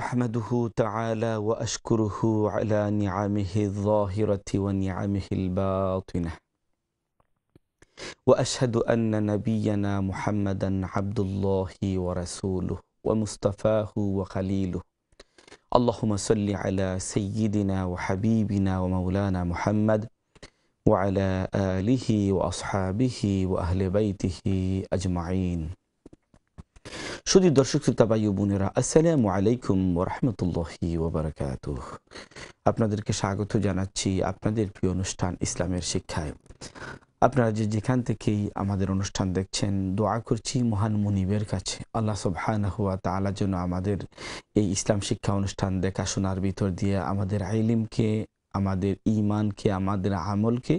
أحمده تعالى وأشكره على نعمه الظاهرة ونعمه الباطنة وأشهد أن نبينا محمدا عبد الله ورسوله ومصطفاه وخليله اللهم صل على سيدنا وحبيبنا ومولانا محمد وعلى آله وأصحابه وأهل بيته أجمعين শুধু দর্শক শ্রোতা বায়ু বোনেরা আসসালামু আলাইকুম ওরহমতুল্লাহি ওবরাকাত আপনাদেরকে স্বাগত জানাচ্ছি আপনাদের প্রিয় অনুষ্ঠান ইসলামের শিক্ষায় আপনারা যে যেখান থেকেই আমাদের অনুষ্ঠান দেখছেন দোয়া করছি মহান মনিবের কাছে আল্লাহ সবহান হুয়া তালা যেন আমাদের এই ইসলাম শিক্ষা অনুষ্ঠান দেখাশোনার ভিতর দিয়ে আমাদের আইলিমকে আমাদের ইমানকে আমাদের আমলকে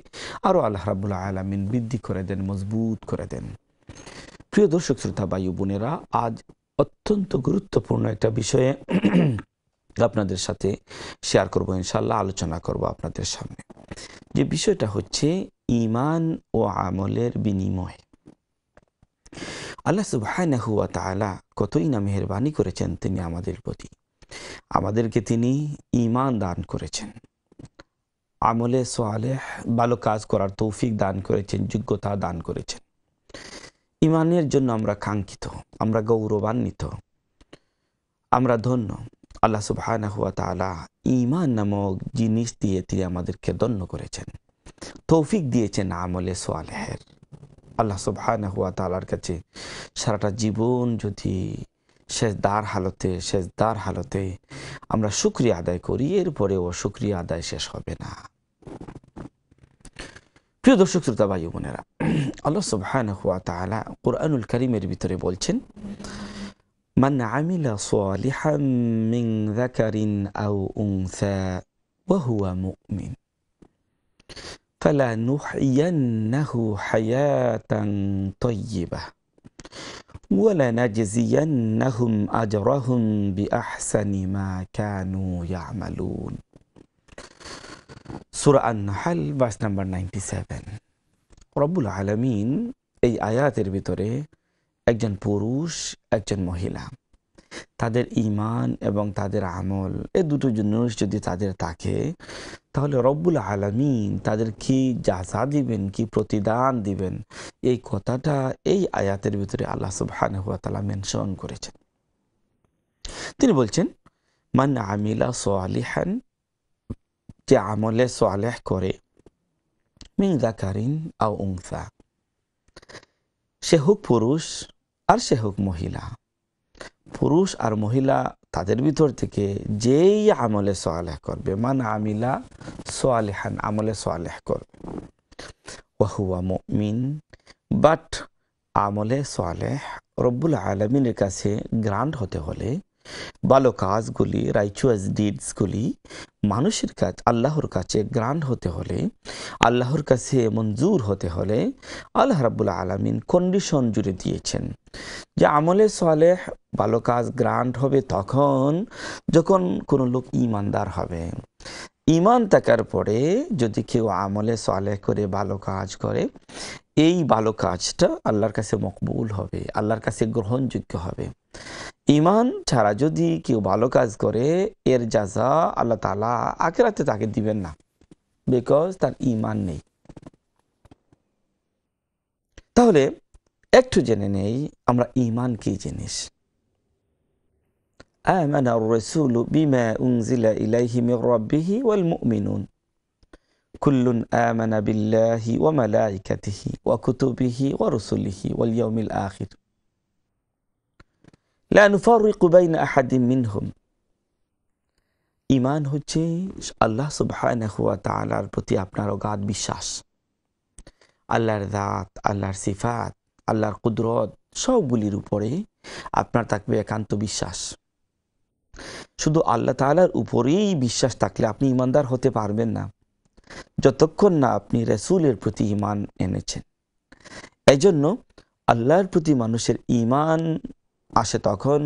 আরও আল্লাহ রাবুল্লাহ আলমিন বৃদ্ধি করে দেন মজবুত করে দেন প্রিয় দর্শক শ্রোতা বায়ু বোনেরা আজ অত্যন্ত গুরুত্বপূর্ণ একটা বিষয়ে আপনাদের সাথে শেয়ার করব ইনশাল্লাহ আলোচনা করব আপনাদের সামনে যে বিষয়টা হচ্ছে ইমান ও আমলের বিনিময় আল্লাহ সুবাহ কতই না মেহরবানি করেছেন তিনি আমাদের প্রতি আমাদেরকে তিনি ইমান দান করেছেন আমলে সোয়ালে ভালো কাজ করার তৌফিক দান করেছেন যোগ্যতা দান করেছেন ইমানের জন্য আমরা কাঙ্ক্ষিত আমরা গৌরবান্বিত আমরা ধন্য আল্লাহ সুবাহানা হুয়া ইমান নামক জিনিস দিয়ে তিনি আমাদেরকে ধন্য করেছেন তৌফিক দিয়েছেন আমলে সোয়ালেহের আল্লাহ সুবহান হুয়া তালার কাছে সারাটা জীবন যদি শেষ দ্বার হালতে শেষ দ্বার হালতে আমরা শুক্রিয়া আদায় করি এরপরেও শুক্রিয়া আদায় শেষ হবে না প্রিয় দর্শক শ্রোতা ভাই বোনেরা আল্লাহ সুবহানাহু ওয়া তাআলা কুরআনুল কারীমের ভিতরে বলছেন মান আমিলা সালিহাম মিন যাকারিন আও উনসা ওয়া হুয়া মুমিন ফালা فلنحيينه حياة طيبة ولنجزينهم أجرهم بأحسن ما كانوا يعملون সুরা আন্নাহাল বাস নাম্বার নাইনটি সেভেন রব্বুল আলমিন এই আয়াতের ভিতরে একজন পুরুষ একজন মহিলা তাদের ইমান এবং তাদের আমল এ দুটো জিনিস যদি তাদের থাকে তাহলে রব্বুল আলমিন তাদের কি যাচা দিবেন কি প্রতিদান দিবেন এই কথাটা এই আয়াতের ভিতরে আল্লাহ সুবহান হুয়াতালা মেনশন করেছেন তিনি বলছেন মান আমিলা সোয়ালিহান যে আমলে সোয়ালেহ করে মিন কারিন আও উংসা সে হোক পুরুষ আর সে হোক মহিলা পুরুষ আর মহিলা তাদের ভিতর থেকে যেই আমলে সোয়ালেহ করবে মান আমিলা সোয়ালেহান আমলে সোয়ালেহ করবে ওয়াহুয়া মিন বাট আমলে সোয়ালেহ রব্বুল আলমিনের কাছে গ্রান্ট হতে হলে ভালো কাজগুলি রাইচুয়াস ডিডসগুলি মানুষের কাছে আল্লাহর কাছে গ্রান্ড হতে হলে আল্লাহর কাছে মঞ্জুর হতে হলে আল্লাহ রাবুল্লা আলমিন কন্ডিশন জুড়ে দিয়েছেন যে আমলে সলেহ ভালো কাজ গ্রান্ট হবে তখন যখন কোনো লোক ইমানদার হবে ইমান থাকার পরে যদি কেউ আমলে সলেহ করে ভালো কাজ করে এই ভালো কাজটা আল্লাহর কাছে মকবুল হবে আল্লাহর কাছে গ্রহণযোগ্য হবে ইমান ছাড়া যদি কেউ ভালো কাজ করে এর যাজা আল্লাহ তালা আখেরাতে তাকে দিবেন না বিকজ তার ইমান নেই তাহলে একটু জেনে নেই আমরা ইমান কি জিনিস আমরা লানুফারুকুবাইন আহাদিম মিনহুম ইমান হচ্ছে আল্লাহ সুবাহর প্রতি আপনার অগাধ বিশ্বাস আল্লাহর দাঁত আল্লাহর সিফাত আল্লাহর কুদরত সবগুলির উপরে আপনার থাকবে একান্ত বিশ্বাস শুধু আল্লাহ তালার উপরেই বিশ্বাস থাকলে আপনি ইমানদার হতে পারবেন না যতক্ষণ না আপনি রেসুলের প্রতি ইমান এনেছেন এজন্য আল্লাহর প্রতি মানুষের ইমান আসে তখন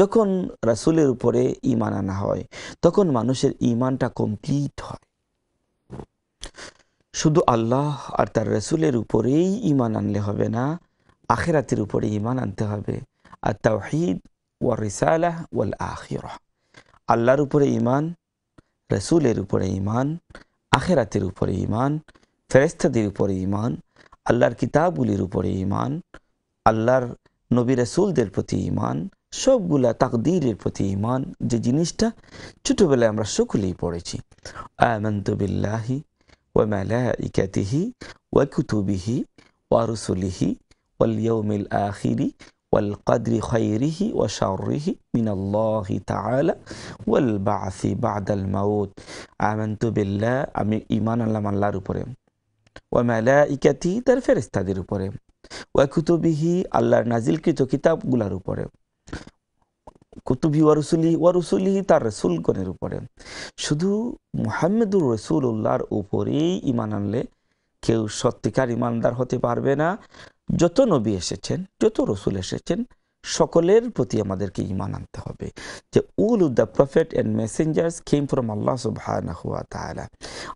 যখন রাসুলের উপরে ইমান আনা হয় তখন মানুষের ইমানটা কমপ্লিট হয় শুধু আল্লাহ আর তার রসুলের উপরেই ইমান আনলে হবে না আখেরাতের উপরে ইমান আনতে হবে আর তাহিদ ওয়া রিসালাহ ওয়াল আখির আল্লাহর উপরে ইমান রসুলের উপরে ইমান আখেরাতের উপরে ইমান ফেরেস্তাদের উপরে ইমান আল্লাহর কিতাবগুলির উপরে ইমান আল্লাহর নবী রসুলদের প্রতি ইমান সবগুলা তাকদিরের প্রতি ইমান যে জিনিসটা ছোটোবেলায় আমরা সকলেই পড়েছি আমন্তবিল্লাহি ওয়া মালাইকাতিহি ও কুতুবিহি ওয়া রুসুলিহি ওয়াল ইয়াউমিল আখিরি ওয়াল কদরি খৈরিহি ওয়া শারিহি মিনাল্লাহি তালা ওয়াল বাসি বাদাল মাউদ আমন্তবিল্লাহ আমি ইমান আল্লাহ আল্লাহর উপরে ওয়া ইকাতি তার ফেরিস্তাদের উপরে ওয়াকুতবিহি আল্লাহর নাজিলকৃত কিতাবগুলার উপরে কুতুবি ওয়া ওয়ারসুলিহি তার রসুলগণের উপরে শুধু মোহাম্মদুর উল্লাহর উপরেই ইমান আনলে কেউ সত্যিকার ইমানদার হতে পারবে না যত নবী এসেছেন যত রসুল এসেছেন সকলের প্রতি আমাদেরকে ইমান আনতে হবে যে will the prophet and messengers came from আল্লাহ সুবাহানা হুয়া তালা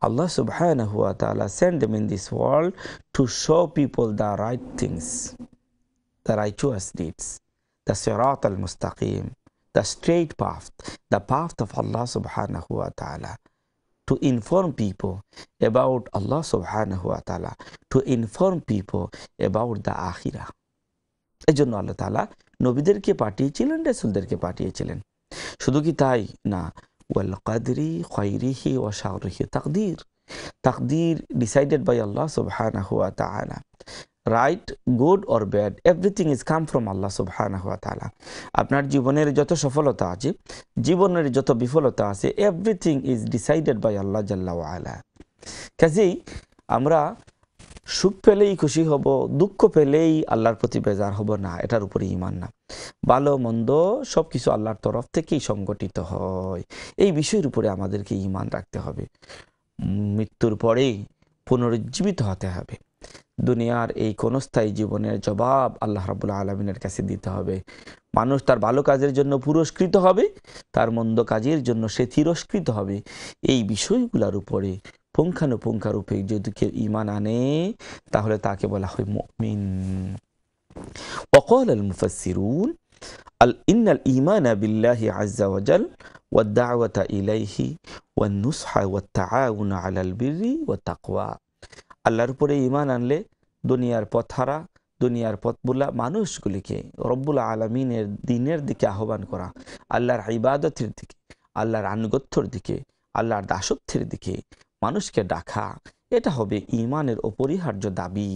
আল্লাহ সুবাহানা হুয়া তালা send them in this world to show people the right things the righteous deeds the সেরাত আল মুস্তাকিম the straight path the path of আল্লাহ সুবাহানা হুয়া তালা to inform people about Allah subhanahu wa ta'ala, to inform people about the akhirah. এই জন্য আল্লাহ তালা নবীদেরকে পাঠিয়েছিলেন রেসুলদেরকে পাঠিয়েছিলেন শুধু কি তাই না ওয়াল কাদরি খয়রিহি ও শাহরুহি তাকদির তাকদির ডিসাইডেড বাই আল্লাহ সুবহানা right good or bad everything is come from আল্লাহ সুবহানা হুয়া তালা আপনার জীবনের যত সফলতা আছে জীবনের যত বিফলতা আছে এভরিথিং ইজ ডিসাইডেড বাই আল্লাহ জাল্লা আলা কাজেই আমরা সুখ পেলেই খুশি হব দুঃখ পেলেই আল্লাহর প্রতি বেজার হব না এটার উপরে ইমান না ভালো মন্দ সব কিছু আল্লাহর তরফ থেকেই সংগঠিত হয় এই বিষয়ের উপরে আমাদেরকে ইমান রাখতে হবে মৃত্যুর পরেই পুনরুজ্জীবিত হতে হবে দুনিয়ার এই কোনস্থায়ী জীবনের জবাব আল্লাহ রাবুল্লাহ আলমিনের কাছে দিতে হবে মানুষ তার ভালো কাজের জন্য পুরস্কৃত হবে তার মন্দ কাজের জন্য সে তিরস্কৃত হবে এই বিষয়গুলোর উপরে পুঙ্খানুপুঙ্খারূপে যদি কেউ ইমান আনে তাহলে তাকে বলা হয় মমিন وقال المفسرون ان الايمان بالله عز وجل والدعوه اليه والنصح والتعاون على البر والتقوى আল্লাহর উপরে ইমান আনলে দুনিয়ার পথ হারা দুনিয়ার পথবুলা মানুষগুলিকে রব্বুল আলমিনের দিনের দিকে আহ্বান করা আল্লাহর ইবাদতের দিকে আল্লাহর আনুগত্যর দিকে আল্লাহর দাসত্বের দিকে মানুষকে ডাকা এটা হবে ইমানের অপরিহার্য দাবি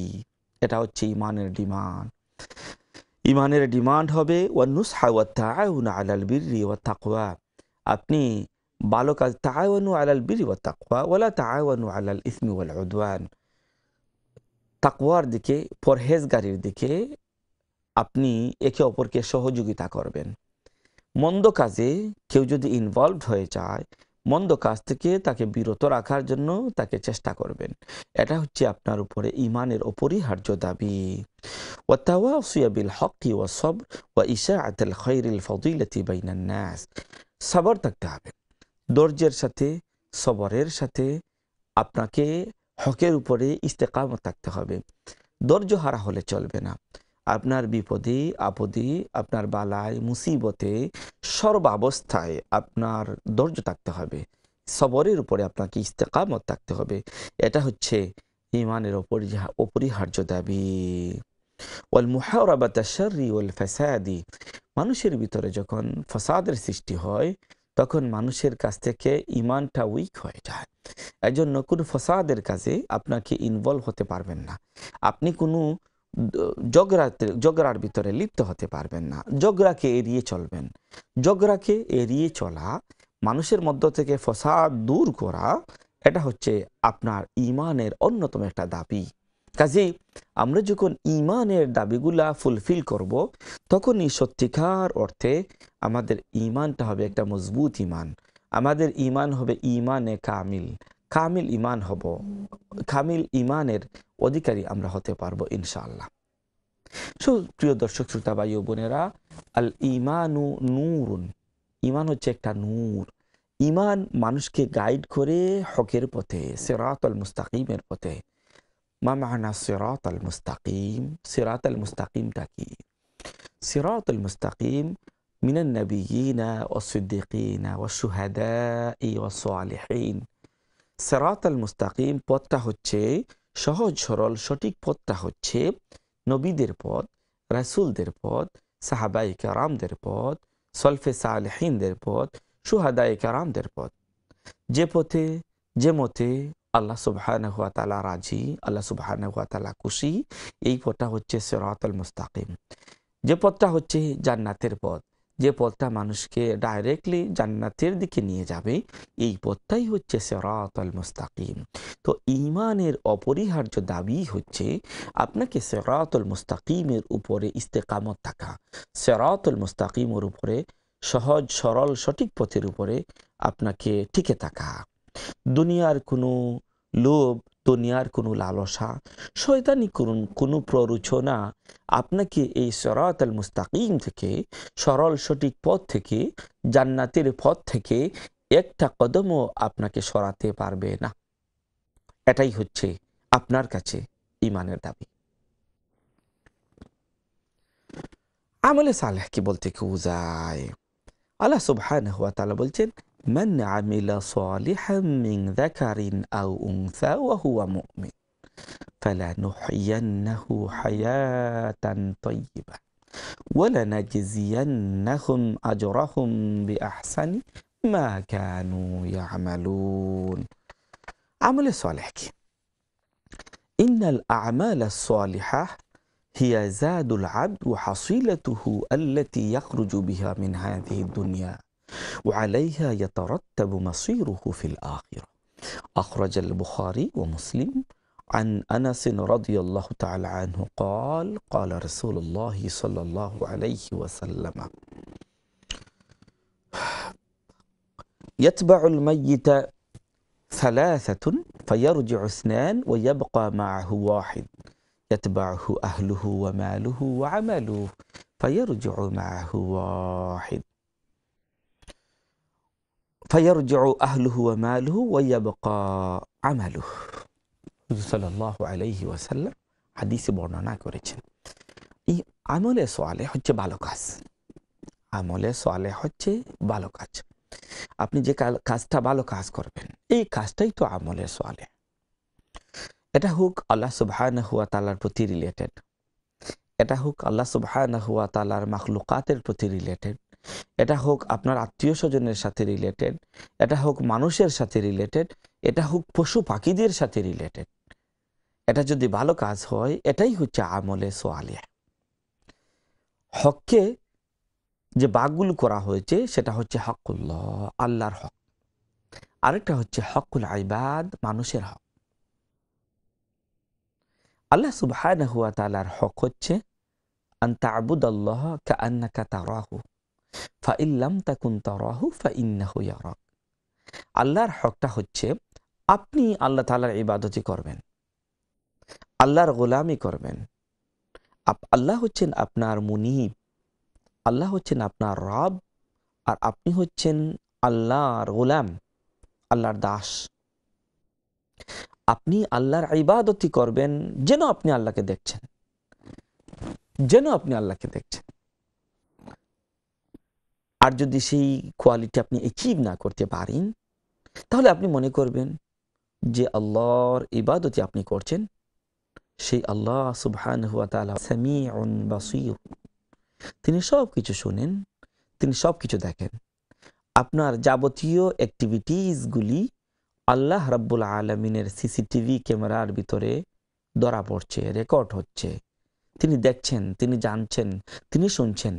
এটা হচ্ছে ইমানের ডিমান্ড ইমানের ডিমান্ড হবে আপনি ভালো কাজ তাওয়ানু আলাল বীর ওয়া তাকওয়া ওয়ালা আলাল ইসমি ওয়ালান তাকুয়ার তাকওয়ার দিকে পরহেজগারির দিকে আপনি একে অপরকে সহযোগিতা করবেন মন্দ কাজে কেউ যদি ইনভলভ হয়ে যায় মন্দ কাজ থেকে তাকে বিরত রাখার জন্য তাকে চেষ্টা করবেন এটা হচ্ছে আপনার উপরে ইমানের অপরিহার্য দাবি ওয়াতাওয়াসিয়া সবর থাকতে হবে ধৈর্যের সাথে সবরের সাথে আপনাকে হকের উপরে ইস্তেকাম থাকতে হবে ধৈর্য হারা হলে চলবে না আপনার বিপদে আপদে আপনার বালায় মুসিবতে সর্বাবস্থায় আপনার ধৈর্য থাকতে হবে সবরের উপরে আপনাকে ইস্তেকামত থাকতে হবে এটা হচ্ছে ইমানের অপরিহার্য দাবি ওয়াল মুহারাবাতি ওয়াল ফ্যাসাদি মানুষের ভিতরে যখন ফসাদের সৃষ্টি হয় তখন মানুষের কাছ থেকে ইমানটা উইক হয়ে যায় একজন নকুর ফসাদের কাজে আপনাকে ইনভলভ হতে পারবেন না আপনি কোনো জগরাতে জগরার ভিতরে লিপ্ত হতে পারবেন না জগরাকে এড়িয়ে চলবেন জগরাকে এড়িয়ে চলা মানুষের মধ্য থেকে ফসাদ দূর করা এটা হচ্ছে আপনার ইমানের অন্যতম একটা দাবি কাজেই আমরা যখন ইমানের দাবিগুলা ফুলফিল করব তখনই সত্যিকার অর্থে আমাদের ইমানটা হবে একটা মজবুত ইমান আমাদের ইমান হবে ইমানে কামিল কামিল ইমান হব কামিল ইমানের অধিকারী আমরা হতে পারবো ইনশাআল্লাহ প্রিয় দর্শক শ্রোতা ভাই বোনেরা আল ইমানু নূরুন ইমান হচ্ছে একটা নূর ইমান মানুষকে গাইড করে হকের পথে সেরাত আল মুস্তাকিমের পথে মা মাহানা সেরাত আল মুস্তাকিম সেরাত আল মুস্তাকিমটা কি সেরাত আল মুস্তাকিম মিনান নবীনা ও সিদ্দিকিনা ও সুহাদা ই ও সোয়ালিহীন সেরাতাল মুস্তাকিম পথটা হচ্ছে সহজ সরল সঠিক পথটা হচ্ছে নবীদের পথ রাসুলদের পথ সাহাবাই কারামদের পথ সলফে সালহীনদের পথ সুহাদাই কারামদের পথ যে পথে যে মতে আল্লাহ সুবহান হুয়া তালা রাজি আল্লাহ সুবহান হুয়া তালা খুশি এই পথটা হচ্ছে সেরাতাল মুস্তাকিম যে পথটা হচ্ছে জান্নাতের পথ যে পথটা মানুষকে ডাইরেক্টলি জান্নাতের দিকে নিয়ে যাবে এই পথটাই হচ্ছে সেরাত আল মুস্তাকিম তো ইমানের অপরিহার্য দাবি হচ্ছে আপনাকে সেরাতুল মুস্তাকিমের উপরে ইস্তেকামত থাকা সেরাতুল মুস্তাকিমের উপরে সহজ সরল সঠিক পথের উপরে আপনাকে টিকে থাকা দুনিয়ার কোনো লোভ দুনিয়ার কোনো লালসা শয়তানি করুন কোনো প্ররোচনা আপনাকে এই সরাত আল মুস্তাকিম থেকে সরল সঠিক পথ থেকে জান্নাতের পথ থেকে একটা কদমও আপনাকে সরাতে পারবে না এটাই হচ্ছে আপনার কাছে ইমানের দাবি আমলে সালেহকে বলতে কেউ যায় আল্লাহ সুবহান বলছেন من عمل صالحا من ذكر أو أنثى وهو مؤمن فلنحيينه حياة طيبة ولنجزينهم أجرهم بأحسن ما كانوا يعملون عمل صالح إن الأعمال الصالحة هي زاد العبد وحصيلته التي يخرج بها من هذه الدنيا وعليها يترتب مصيره في الآخرة أخرج البخاري ومسلم عن أنس رضي الله تعالى عنه قال قال رسول الله صلى الله عليه وسلم يتبع الميت ثلاثة فيرجع اثنان ويبقى معه واحد يتبعه أهله وماله وعمله فيرجع معه واحد ফাইয়ারজ আহলুহু আমালহু ওয়াইয়াবকা আমালুহ সাল্লাহ আলাইহি ওয়াসাল্লাম হাদিসে বর্ণনা করেছেন এই আমলে সোয়ালে হচ্ছে ভালো কাজ আমলে হচ্ছে আপনি যে কাজটা ভালো কাজ করবেন এই কাজটাই তো আমলে সোয়ালে এটা হোক আল্লাহ সুবহান হুয়া তালার প্রতি রিলেটেড এটা হোক আল্লাহ সুবহান হুয়া তালার মাখলুকাতের প্রতি রিলেটেড এটা হোক আপনার আত্মীয় স্বজনের সাথে রিলেটেড এটা হোক মানুষের সাথে রিলেটেড এটা হোক পশু পাখিদের সাথে রিলেটেড এটা যদি ভালো কাজ হয় এটাই হচ্ছে আমলে সোয়ালিয়া হককে যে বাঘগুলো করা হয়েছে সেটা হচ্ছে হকুল্লাহ আল্লাহর হক আরেকটা হচ্ছে হকুল আইবাদ মানুষের হক আল্লাহ সুবাহ হক হচ্ছে আন্তা আবুদ আল্লাহ কা আন্না কা তারাহু আল্লাহর হকটা হচ্ছে আপনি আল্লাহ তালার ইবাদতি করবেন আল্লাহর গোলামি করবেন আল্লাহ হচ্ছেন আপনার মুনিব আল্লাহ হচ্ছেন আপনার রব আর আপনি হচ্ছেন আল্লাহর গোলাম আল্লাহর দাস আপনি আল্লাহর ইবাদতি করবেন যেন আপনি আল্লাহকে দেখছেন যেন আপনি আল্লাহকে দেখছেন আর যদি সেই কোয়ালিটি আপনি অ্যাচিভ না করতে পারেন তাহলে আপনি মনে করবেন যে আল্লাহর ইবাদতি আপনি করছেন সেই আল্লাহ সুবহান হুয়া তালা সামি বাসুইহ তিনি সব কিছু শোনেন তিনি সব কিছু দেখেন আপনার যাবতীয় অ্যাক্টিভিটিসগুলি আল্লাহ রাব্বুল আলমিনের সিসিটিভি ক্যামেরার ভিতরে ধরা পড়ছে রেকর্ড হচ্ছে তিনি দেখছেন তিনি জানছেন তিনি শুনছেন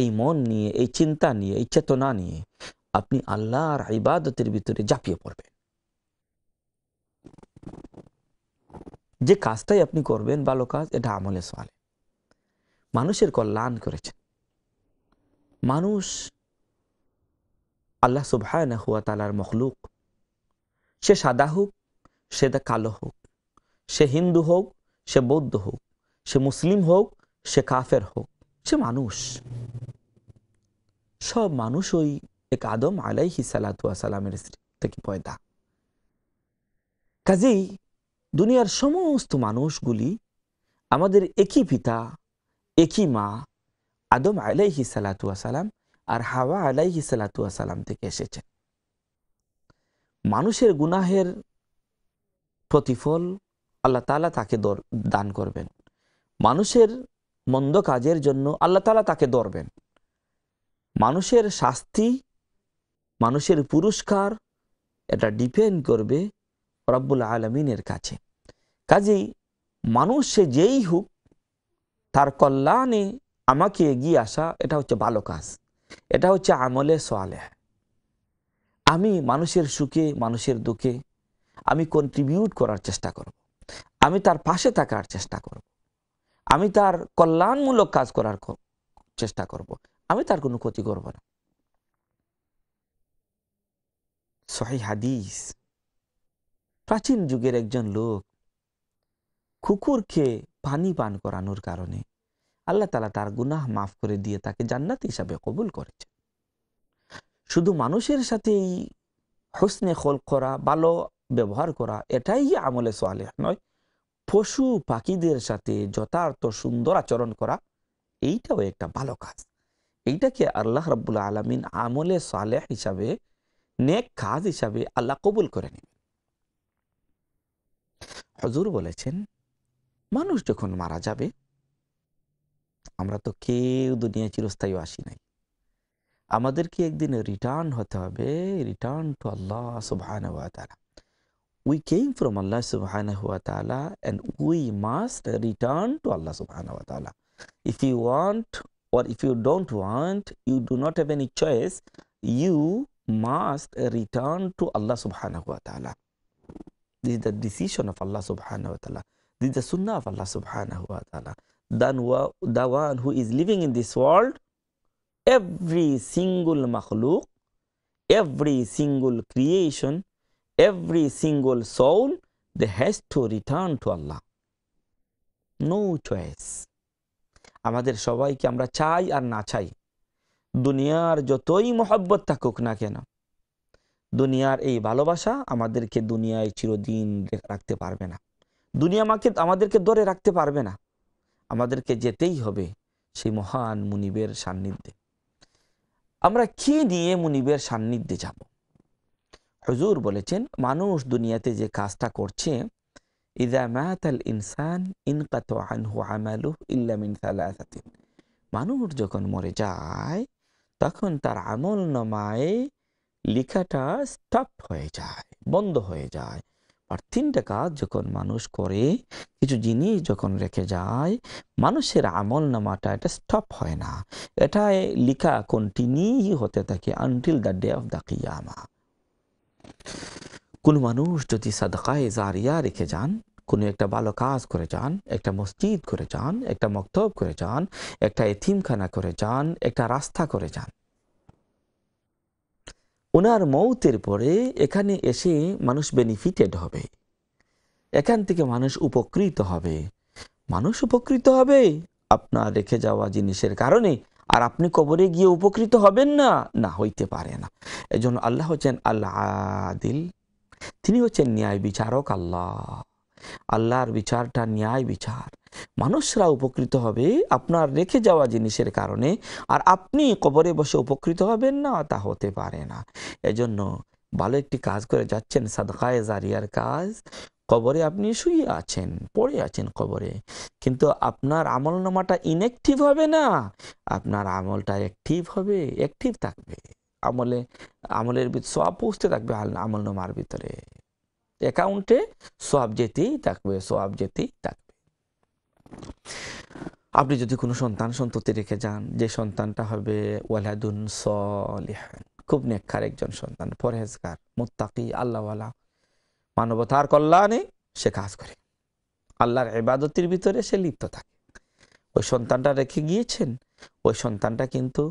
এই মন নিয়ে এই চিন্তা নিয়ে এই চেতনা নিয়ে আপনি আল্লাহর ইবাদতের ভিতরে ঝাঁপিয়ে পড়বেন যে কাজটাই আপনি করবেন ভালো কাজ এটা আমলে সালে মানুষের কল্যাণ করেছেন মানুষ আল্লাহ সুভায় না হুয়া তালার মখলুক সে সাদা হোক সে কালো হোক সে হিন্দু হোক সে বৌদ্ধ হোক সে মুসলিম হোক সে কাফের হোক সে মানুষ সব মানুষ ওই এক আদম আলাইহি সালাতামের স্ত্রী থেকে পয়দা কাজেই দুনিয়ার সমস্ত মানুষগুলি আমাদের একই পিতা একই মা আদম আলাইহি সালাতাম আর হাওয়া আলাইহি সালাতাম থেকে এসেছেন মানুষের গুনাহের প্রতিফল আল্লাহ তালা তাকে দান করবেন মানুষের মন্দ কাজের জন্য আল্লাহ তালা তাকে ধরবেন মানুষের শাস্তি মানুষের পুরস্কার এটা ডিপেন্ড করবে রব্বুল আলমিনের কাছে কাজেই মানুষ সে যেই হোক তার কল্যাণে আমাকে এগিয়ে আসা এটা হচ্ছে ভালো কাজ এটা হচ্ছে আমলে সোয়ালে আমি মানুষের সুখে মানুষের দুঃখে আমি কন্ট্রিবিউট করার চেষ্টা করব। আমি তার পাশে থাকার চেষ্টা করব। আমি তার কল্যাণমূলক কাজ করার চেষ্টা করব। আমি তার কোনো ক্ষতি করব না সহি হাদিস প্রাচীন যুগের একজন লোক কুকুরকে পানি পান করানোর কারণে আল্লাহ তালা তার গুনাহ মাফ করে দিয়ে তাকে জান্নাত হিসাবে কবুল করেছে শুধু মানুষের সাথেই হোসনে খোল করা ভালো ব্যবহার করা এটাই আমলে সোয়ালে নয় পশু পাখিদের সাথে যথার্থ সুন্দর আচরণ করা এইটাও একটা ভালো কাজ এইটাকে আল্লাহ রাবুল আলমিন আমলে সালে হিসাবে নেক কাজ হিসাবে আল্লাহ কবুল করে নেবেন হজুর বলেছেন মানুষ যখন মারা যাবে আমরা তো কেউ দুনিয়া চিরস্থায়ী আসি নাই আমাদেরকে একদিন রিটার্ন হতে হবে রিটার্ন টু আল্লাহ সুবাহান হুয়া তালা উই কেম ফ্রম আল্লাহ সুবাহান হুয়া তালা and we must return to আল্লাহ সুবাহান হুয়া তালা if you want or if you don't want, you do not have any choice, you must return to Allah subhanahu wa ta'ala. This is the decision of Allah subhanahu wa ta'ala. This is the sunnah of Allah subhanahu wa ta'ala. Then the one who is living in this world, every single makhluk, every single creation, every single soul, they has to return to Allah. No choice. আমাদের সবাইকে আমরা চাই আর না চাই দুনিয়ার যতই মহব্বত থাকুক না কেন দুনিয়ার এই ভালোবাসা আমাদেরকে দুনিয়ায় চিরদিন রাখতে পারবে না দুনিয়া আমাকে আমাদেরকে ধরে রাখতে পারবে না আমাদেরকে যেতেই হবে সেই মহান মুনিবের সান্নিধ্যে আমরা কি নিয়ে মুনিবের সান্নিধ্যে যাব হজুর বলেছেন মানুষ দুনিয়াতে যে কাজটা করছে ইদা মাতাল ইনসান ইনকাত আনহু আমালু মানুষ যখন মরে যায় তখন তার আমল নমায় লেখাটা স্টপ হয়ে যায় বন্ধ হয়ে যায় আর তিনটা কাজ যখন মানুষ করে কিছু জিনিস যখন রেখে যায় মানুষের আমল নামাটা এটা স্টপ হয় না এটা লিখা কন্টিনিউ হতে থাকে until the day of the কিয়ামা কোন মানুষ যদি সাদকায় জারিয়া রেখে যান কোন একটা ভালো কাজ করে যান একটা মসজিদ করে যান একটা মক্তব করে যান একটা এতিমখানা করে যান একটা রাস্তা করে যান ওনার মৌতের পরে এখানে এসে মানুষ বেনিফিটেড হবে এখান থেকে মানুষ উপকৃত হবে মানুষ উপকৃত হবে আপনার রেখে যাওয়া জিনিসের কারণে আর আপনি কবরে গিয়ে উপকৃত হবেন না না হইতে পারে না এজন্য আল্লাহ হচ্ছেন আল্লাহ আদিল তিনি হচ্ছেন ন্যায় বিচারক আল্লাহ আল্লাহর বিচারটা ন্যায় বিচার মানুষরা উপকৃত হবে আপনার রেখে যাওয়া জিনিসের কারণে আর আপনি কবরে বসে উপকৃত হবেন না তা হতে পারে না এজন্য ভালো একটি কাজ করে যাচ্ছেন সাদকায় জারিয়ার কাজ কবরে আপনি শুয়ে আছেন পড়ে আছেন কবরে কিন্তু আপনার আমল নামাটা ইনঅ্যাক্টিভ হবে না আপনার আমলটা অ্যাক্টিভ হবে অ্যাক্টিভ থাকবে আমলে আমলের সব পৌঁছতে থাকবে আমল নামার ভিতরে অ্যাকাউন্টে সোয়াব যেতেই থাকবে সোয়াব যেতেই থাকবে আপনি যদি কোনো সন্তান সন্ততি রেখে যান যে সন্তানটা হবে ওয়ালাদুন সলিহান খুব নেক্ষার একজন সন্তান পরহেজগার মোত্তাকি আল্লাহওয়ালা মানবতার কল্যাণে সে কাজ করে আল্লাহর এবাদতির ভিতরে সে লিপ্ত থাকে ওই সন্তানটা রেখে গিয়েছেন ওই সন্তানটা কিন্তু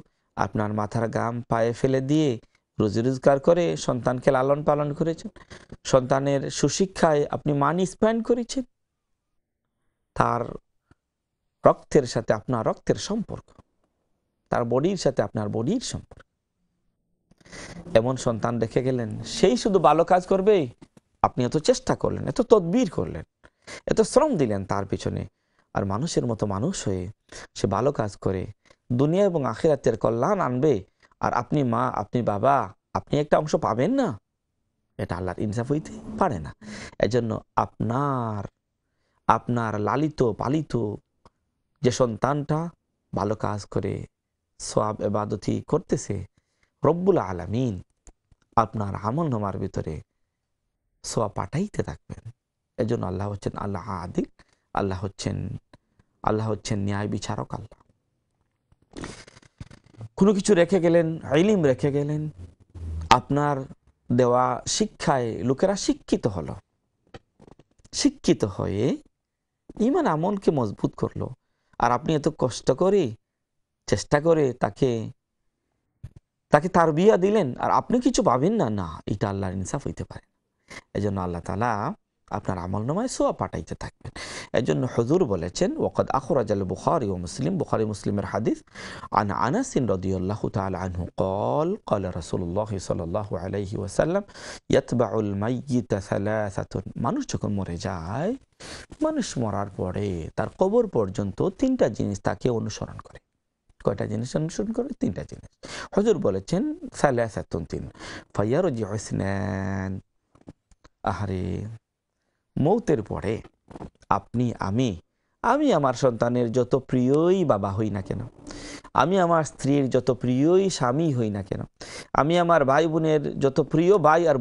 আপনার মাথার গাম পায়ে ফেলে দিয়ে রুজি রোজগার করে সন্তানকে লালন পালন করেছেন সন্তানের সুশিক্ষায় আপনি মানি স্পেন্ড করেছেন তার রক্তের সাথে আপনার রক্তের সম্পর্ক তার বডির সাথে আপনার বডির সম্পর্ক এমন সন্তান রেখে গেলেন সেই শুধু ভালো কাজ করবে আপনি এত চেষ্টা করলেন এত তদবির করলেন এত শ্রম দিলেন তার পিছনে আর মানুষের মতো মানুষ হয়ে সে ভালো কাজ করে দুনিয়া এবং আখিরাতের কল্যাণ আনবে আর আপনি মা আপনি বাবা আপনি একটা অংশ পাবেন না এটা আল্লাহর ইনসাফ হইতে পারে না এজন্য আপনার আপনার লালিত পালিত যে সন্তানটা ভালো কাজ করে সব এবাদতি করতেছে রব্বুল আলমিন আপনার আমল নামার ভিতরে সোয়া পাঠাইতে থাকবেন এজন্য আল্লাহ হচ্ছেন আল্লাহ আদিক আল্লাহ হচ্ছেন আল্লাহ হচ্ছেন ন্যায় বিচারক আল্লাহ কোনো কিছু রেখে গেলেন আইলিম রেখে গেলেন আপনার দেওয়া শিক্ষায় লোকেরা শিক্ষিত হলো শিক্ষিত হয়ে ইমান আমলকে মজবুত করলো আর আপনি এত কষ্ট করে চেষ্টা করে তাকে তাকে তার বিয়া দিলেন আর আপনি কিছু পাবেন না না এটা আল্লাহর ইনসাফ হইতে পারে এজন্য আল্লাহ তালা আপনার আমল নামায় সোয়া পাঠাইতে থাকবেন এই জন্য হজুর বলেছেন ওকদ আখরাজ আল বুখারি ও মুসলিম বুখারি মুসলিমের হাদিস আন আনাসিন রদিউল্লাহ তাল আনহু কল কল রসুল্লাহ সাল্লাহ আলহি ওয়াসাল্লাম ইয়াতবাউল মাইয়িতাসালাসাতুন মানুষ যখন মরে যায় মানুষ মরার পরে তার কবর পর্যন্ত তিনটা জিনিস তাকে অনুসরণ করে কয়টা জিনিস অনুসরণ করে তিনটা জিনিস হজুর বলেছেন সালাসাতুন তিন ফাইয়ারজি হসনান আহারে মৌতের পরে আপনি আমি আমি আমার সন্তানের যত প্রিয়ই বাবা হই না কেন আমি আমার স্ত্রীর যত প্রিয়ই স্বামী হই না কেন আমি আমার ভাই বোনের যত প্রিয় ভাই আর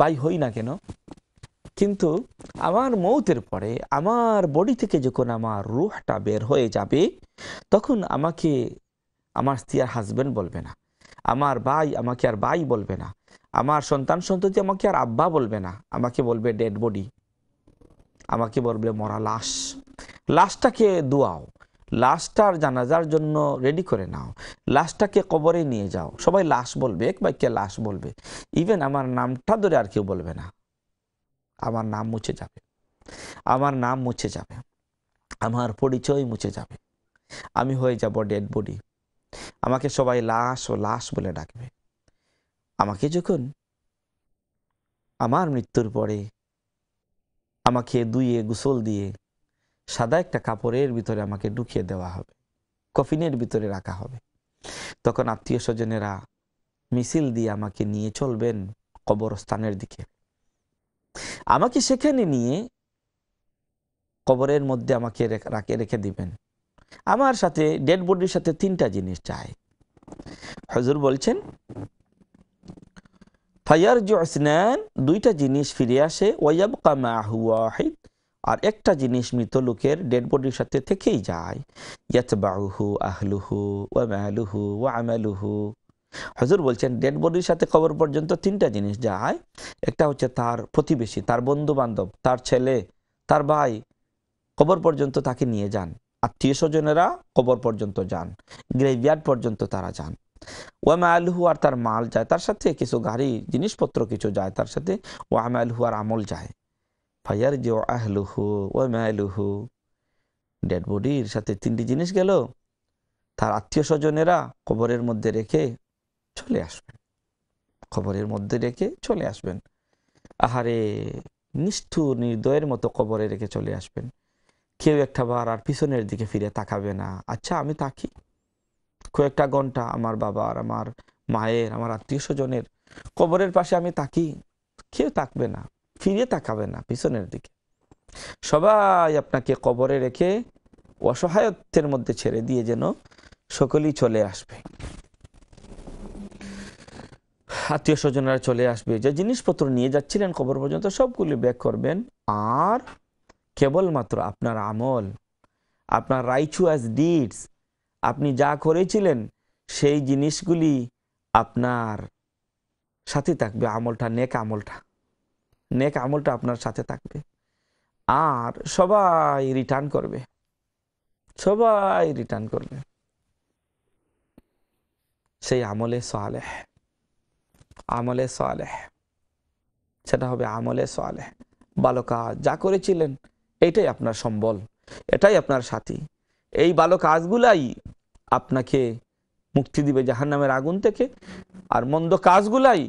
ভাই হই না কেন কিন্তু আমার মৌতের পরে আমার বডি থেকে যখন আমার রুহটা বের হয়ে যাবে তখন আমাকে আমার স্ত্রী আর হাজব্যান্ড বলবে না আমার ভাই আমাকে আর ভাই বলবে না আমার সন্তান সন্ততি আমাকে আর আব্বা বলবে না আমাকে বলবে ডেড বডি আমাকে বলবে মরা লাশ লাশটাকে দোয়াও লাশটার জানাজার জন্য রেডি করে নাও লাশটাকে কবরে নিয়ে যাও সবাই লাশ বলবে এক বাক্যে লাশ বলবে ইভেন আমার নামটা ধরে আর কেউ বলবে না আমার নাম মুছে যাবে আমার নাম মুছে যাবে আমার পরিচয় মুছে যাবে আমি হয়ে যাব ডেড বডি আমাকে সবাই লাশ ও লাশ বলে ডাকবে আমাকে যখন আমার মৃত্যুর পরে আমাকে দুইয়ে গোসল দিয়ে সাদা একটা কাপড়ের ভিতরে আমাকে ঢুকিয়ে দেওয়া হবে কফিনের ভিতরে রাখা হবে তখন আত্মীয় স্বজনেরা মিছিল দিয়ে আমাকে নিয়ে চলবেন কবরস্থানের দিকে আমাকে সেখানে নিয়ে কবরের মধ্যে আমাকে রাখে রেখে দিবেন আমার সাথে ডেড বডির সাথে তিনটা জিনিস চাই হজুর বলছেন ফায়ার জসনান দুইটা জিনিস ফিরে আসে ওয়াব কামা আর একটা জিনিস মৃত লোকের ডেড বডির সাথে থেকেই যায় আহলুহু হজুর বলছেন ডেড বডির সাথে কবর পর্যন্ত তিনটা জিনিস যায় একটা হচ্ছে তার প্রতিবেশী তার বন্ধু বান্ধব তার ছেলে তার ভাই কবর পর্যন্ত তাকে নিয়ে যান আত্মীয় স্বজনেরা কবর পর্যন্ত যান গ্রেভিয়ার্ড পর্যন্ত তারা যান ওয়ামা আলহু আর তার মাল যায় তার সাথে কিছু গাড়ি জিনিসপত্র কিছু যায় তার সাথে ওয়ামা আলহু আর আমল যায় ফাইয়ার যে আহলুহু ওয়ামা আলহু ডেড বডির সাথে তিনটি জিনিস গেল তার আত্মীয় স্বজনেরা কবরের মধ্যে রেখে চলে আসবেন কবরের মধ্যে রেখে চলে আসবেন আহারে নিষ্ঠুর নির্দয়ের মতো কবরে রেখে চলে আসবেন কেউ একটা বার আর পিছনের দিকে ফিরে তাকাবে না আচ্ছা আমি তাকি কয়েকটা ঘন্টা আমার বাবার আমার মায়ের আমার আত্মীয় স্বজনের কবরের পাশে আমি তাকি কেউ তাকবে না ফিরে তাকাবে না পিছনের দিকে সবাই আপনাকে কবরে রেখে অসহায়ত্বের মধ্যে ছেড়ে দিয়ে যেন সকলেই চলে আসবে আত্মীয় স্বজনরা চলে আসবে যে জিনিসপত্র নিয়ে যাচ্ছিলেন কবর পর্যন্ত সবগুলি ব্যাক করবেন আর কেবলমাত্র আপনার আমল আপনার রাইচুয়াস ডিডস আপনি যা করেছিলেন সেই জিনিসগুলি আপনার সাথে থাকবে আমলটা নেক আমলটা নেক আমলটা আপনার সাথে থাকবে আর সবাই রিটার্ন করবে সবাই রিটার্ন করবে সেই আমলে সোয়ালেহ আমলে সোয়ালেহ সেটা হবে আমলে সোয়ালে ভালো কাজ যা করেছিলেন এটাই আপনার সম্বল এটাই আপনার সাথী এই ভালো কাজগুলাই আপনাকে মুক্তি দিবে জাহান্নামের আগুন থেকে আর মন্দ কাজগুলাই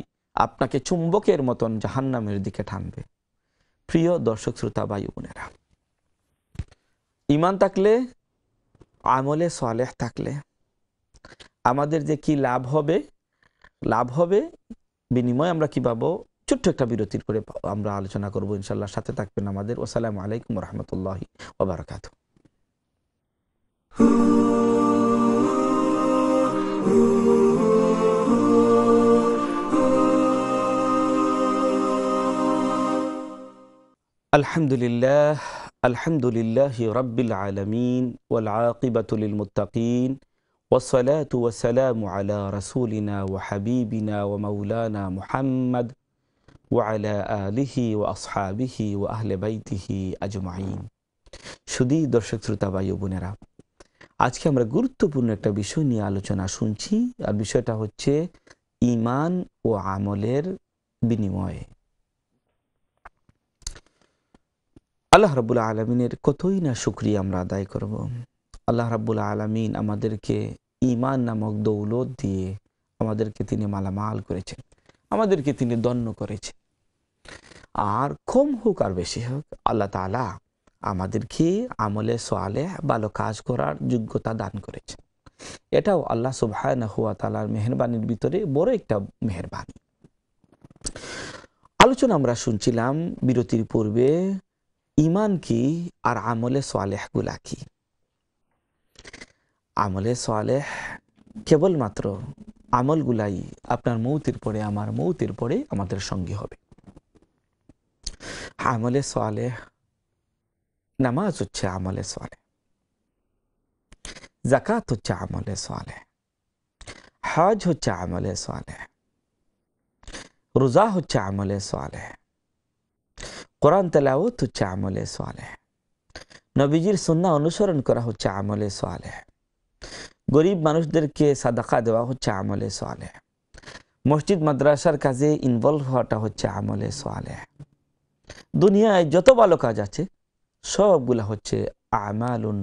আপনাকে চুম্বকের মতন জাহান্নামের দিকে টানবে প্রিয় দর্শক শ্রোতা বায়ু বোনেরা ইমান থাকলে আমলে সলেহ থাকলে আমাদের যে কি লাভ হবে লাভ হবে বিনিময় আমরা কি পাবো ছোট্ট একটা বিরতির করে আমরা আলোচনা করবো ইনশাল্লাহ সাথে থাকবেন আমাদের ওসালাম আলাইকুম রহমতুল্লাহ ওবরাকাত আলহামদুলিল্লাহ আলহামদুলিল্লাহ রব্বিল আলমিন ওলাকিবাতুল মুতাকিন ওসলাত ওসালাম আলা রসুলিনা ওয়া হাবিবিনা ও মৌলানা মুহাম্মদ ওয়ালা আলিহি ও আসহাবিহি ও আহলে বাইতিহি আজমাইন সুদী দর্শক শ্রোতা বায়ু বোনেরা আজকে আমরা গুরুত্বপূর্ণ একটা বিষয় নিয়ে আলোচনা শুনছি আর বিষয়টা হচ্ছে ইমান ও আমলের বিনিময়ে আল্লাহ রাবুল আলমিনের কতই না সুক্রিয়া আমরা আদায় করব। আল্লাহ রাবুল আলমিন আমাদেরকে ইমান নামক দৌলত দিয়ে আমাদেরকে তিনি মালামাল করেছেন আমাদেরকে তিনি দণ্য করেছেন আর কম হোক আর বেশি হোক আল্লাহ তালা আমাদেরকে আমলে সোয়ালে ভালো কাজ করার যোগ্যতা দান করেছেন এটাও আল্লাহ না হুয়া তালার মেহরবানির ভিতরে বড় একটা মেহরবানি আলোচনা আমরা শুনছিলাম বিরতির পূর্বে ইমান কি আর আমলে গুলা কি আমলে সোয়ালেহ কেবলমাত্র আমলগুলাই আপনার মৌতির পরে আমার মৌতির পরে আমাদের সঙ্গী হবে আমলে সোয়ালেহ নামাজ হচ্ছে আমলে সোয়ালেহ জাকাত হচ্ছে আমলে সোয়ালেহ হজ হচ্ছে আমলে সোয়ালেহ রোজা হচ্ছে আমলে সোয়ালেহ কোরআন তেলাওত হচ্ছে আমলে সোয়ালে নবীজির সন্না অনুসরণ করা হচ্ছে আমলে সোয়ালে গরিব মানুষদেরকে সাদাকা দেওয়া হচ্ছে আমলে সোয়ালে মসজিদ মাদ্রাসার কাজে ইনভলভ হওয়াটা হচ্ছে আমলে সোয়ালে দুনিয়ায় যত ভালো কাজ আছে সবগুলা হচ্ছে আমালুন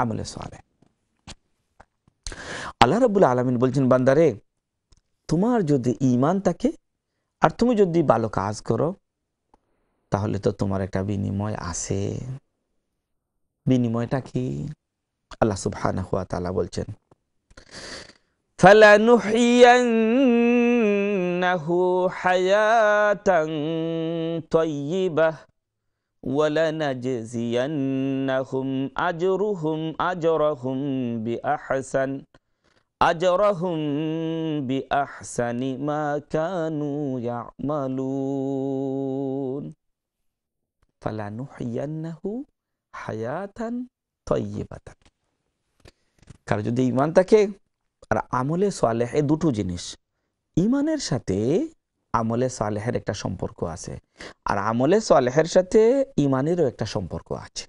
আমলে সোয়ালে আল্লাহ রবুল্লা আলমিন বলছেন বান্দারে তোমার যদি ইমান থাকে আর তুমি যদি ভালো কাজ করো তাহলে তো তোমার একটা বিনিময় আছে বিনিময়টা কি আল্লাহ সুবহানাহু ওয়া তাআলা বলছেন فلنحيينه حياة طيبة ولنجزينهم أجرهم أجرهم بأحسن আজরহুম বি আহসানি মা কানু ইয়ামালুন ফালা হায়াতান তাইয়িবাতান কার যদি ইমান থাকে আর আমলে সালেহ এ দুটো জিনিস ইমানের সাথে আমলে সালেহের একটা সম্পর্ক আছে আর আমলে সালেহের সাথে ইমানেরও একটা সম্পর্ক আছে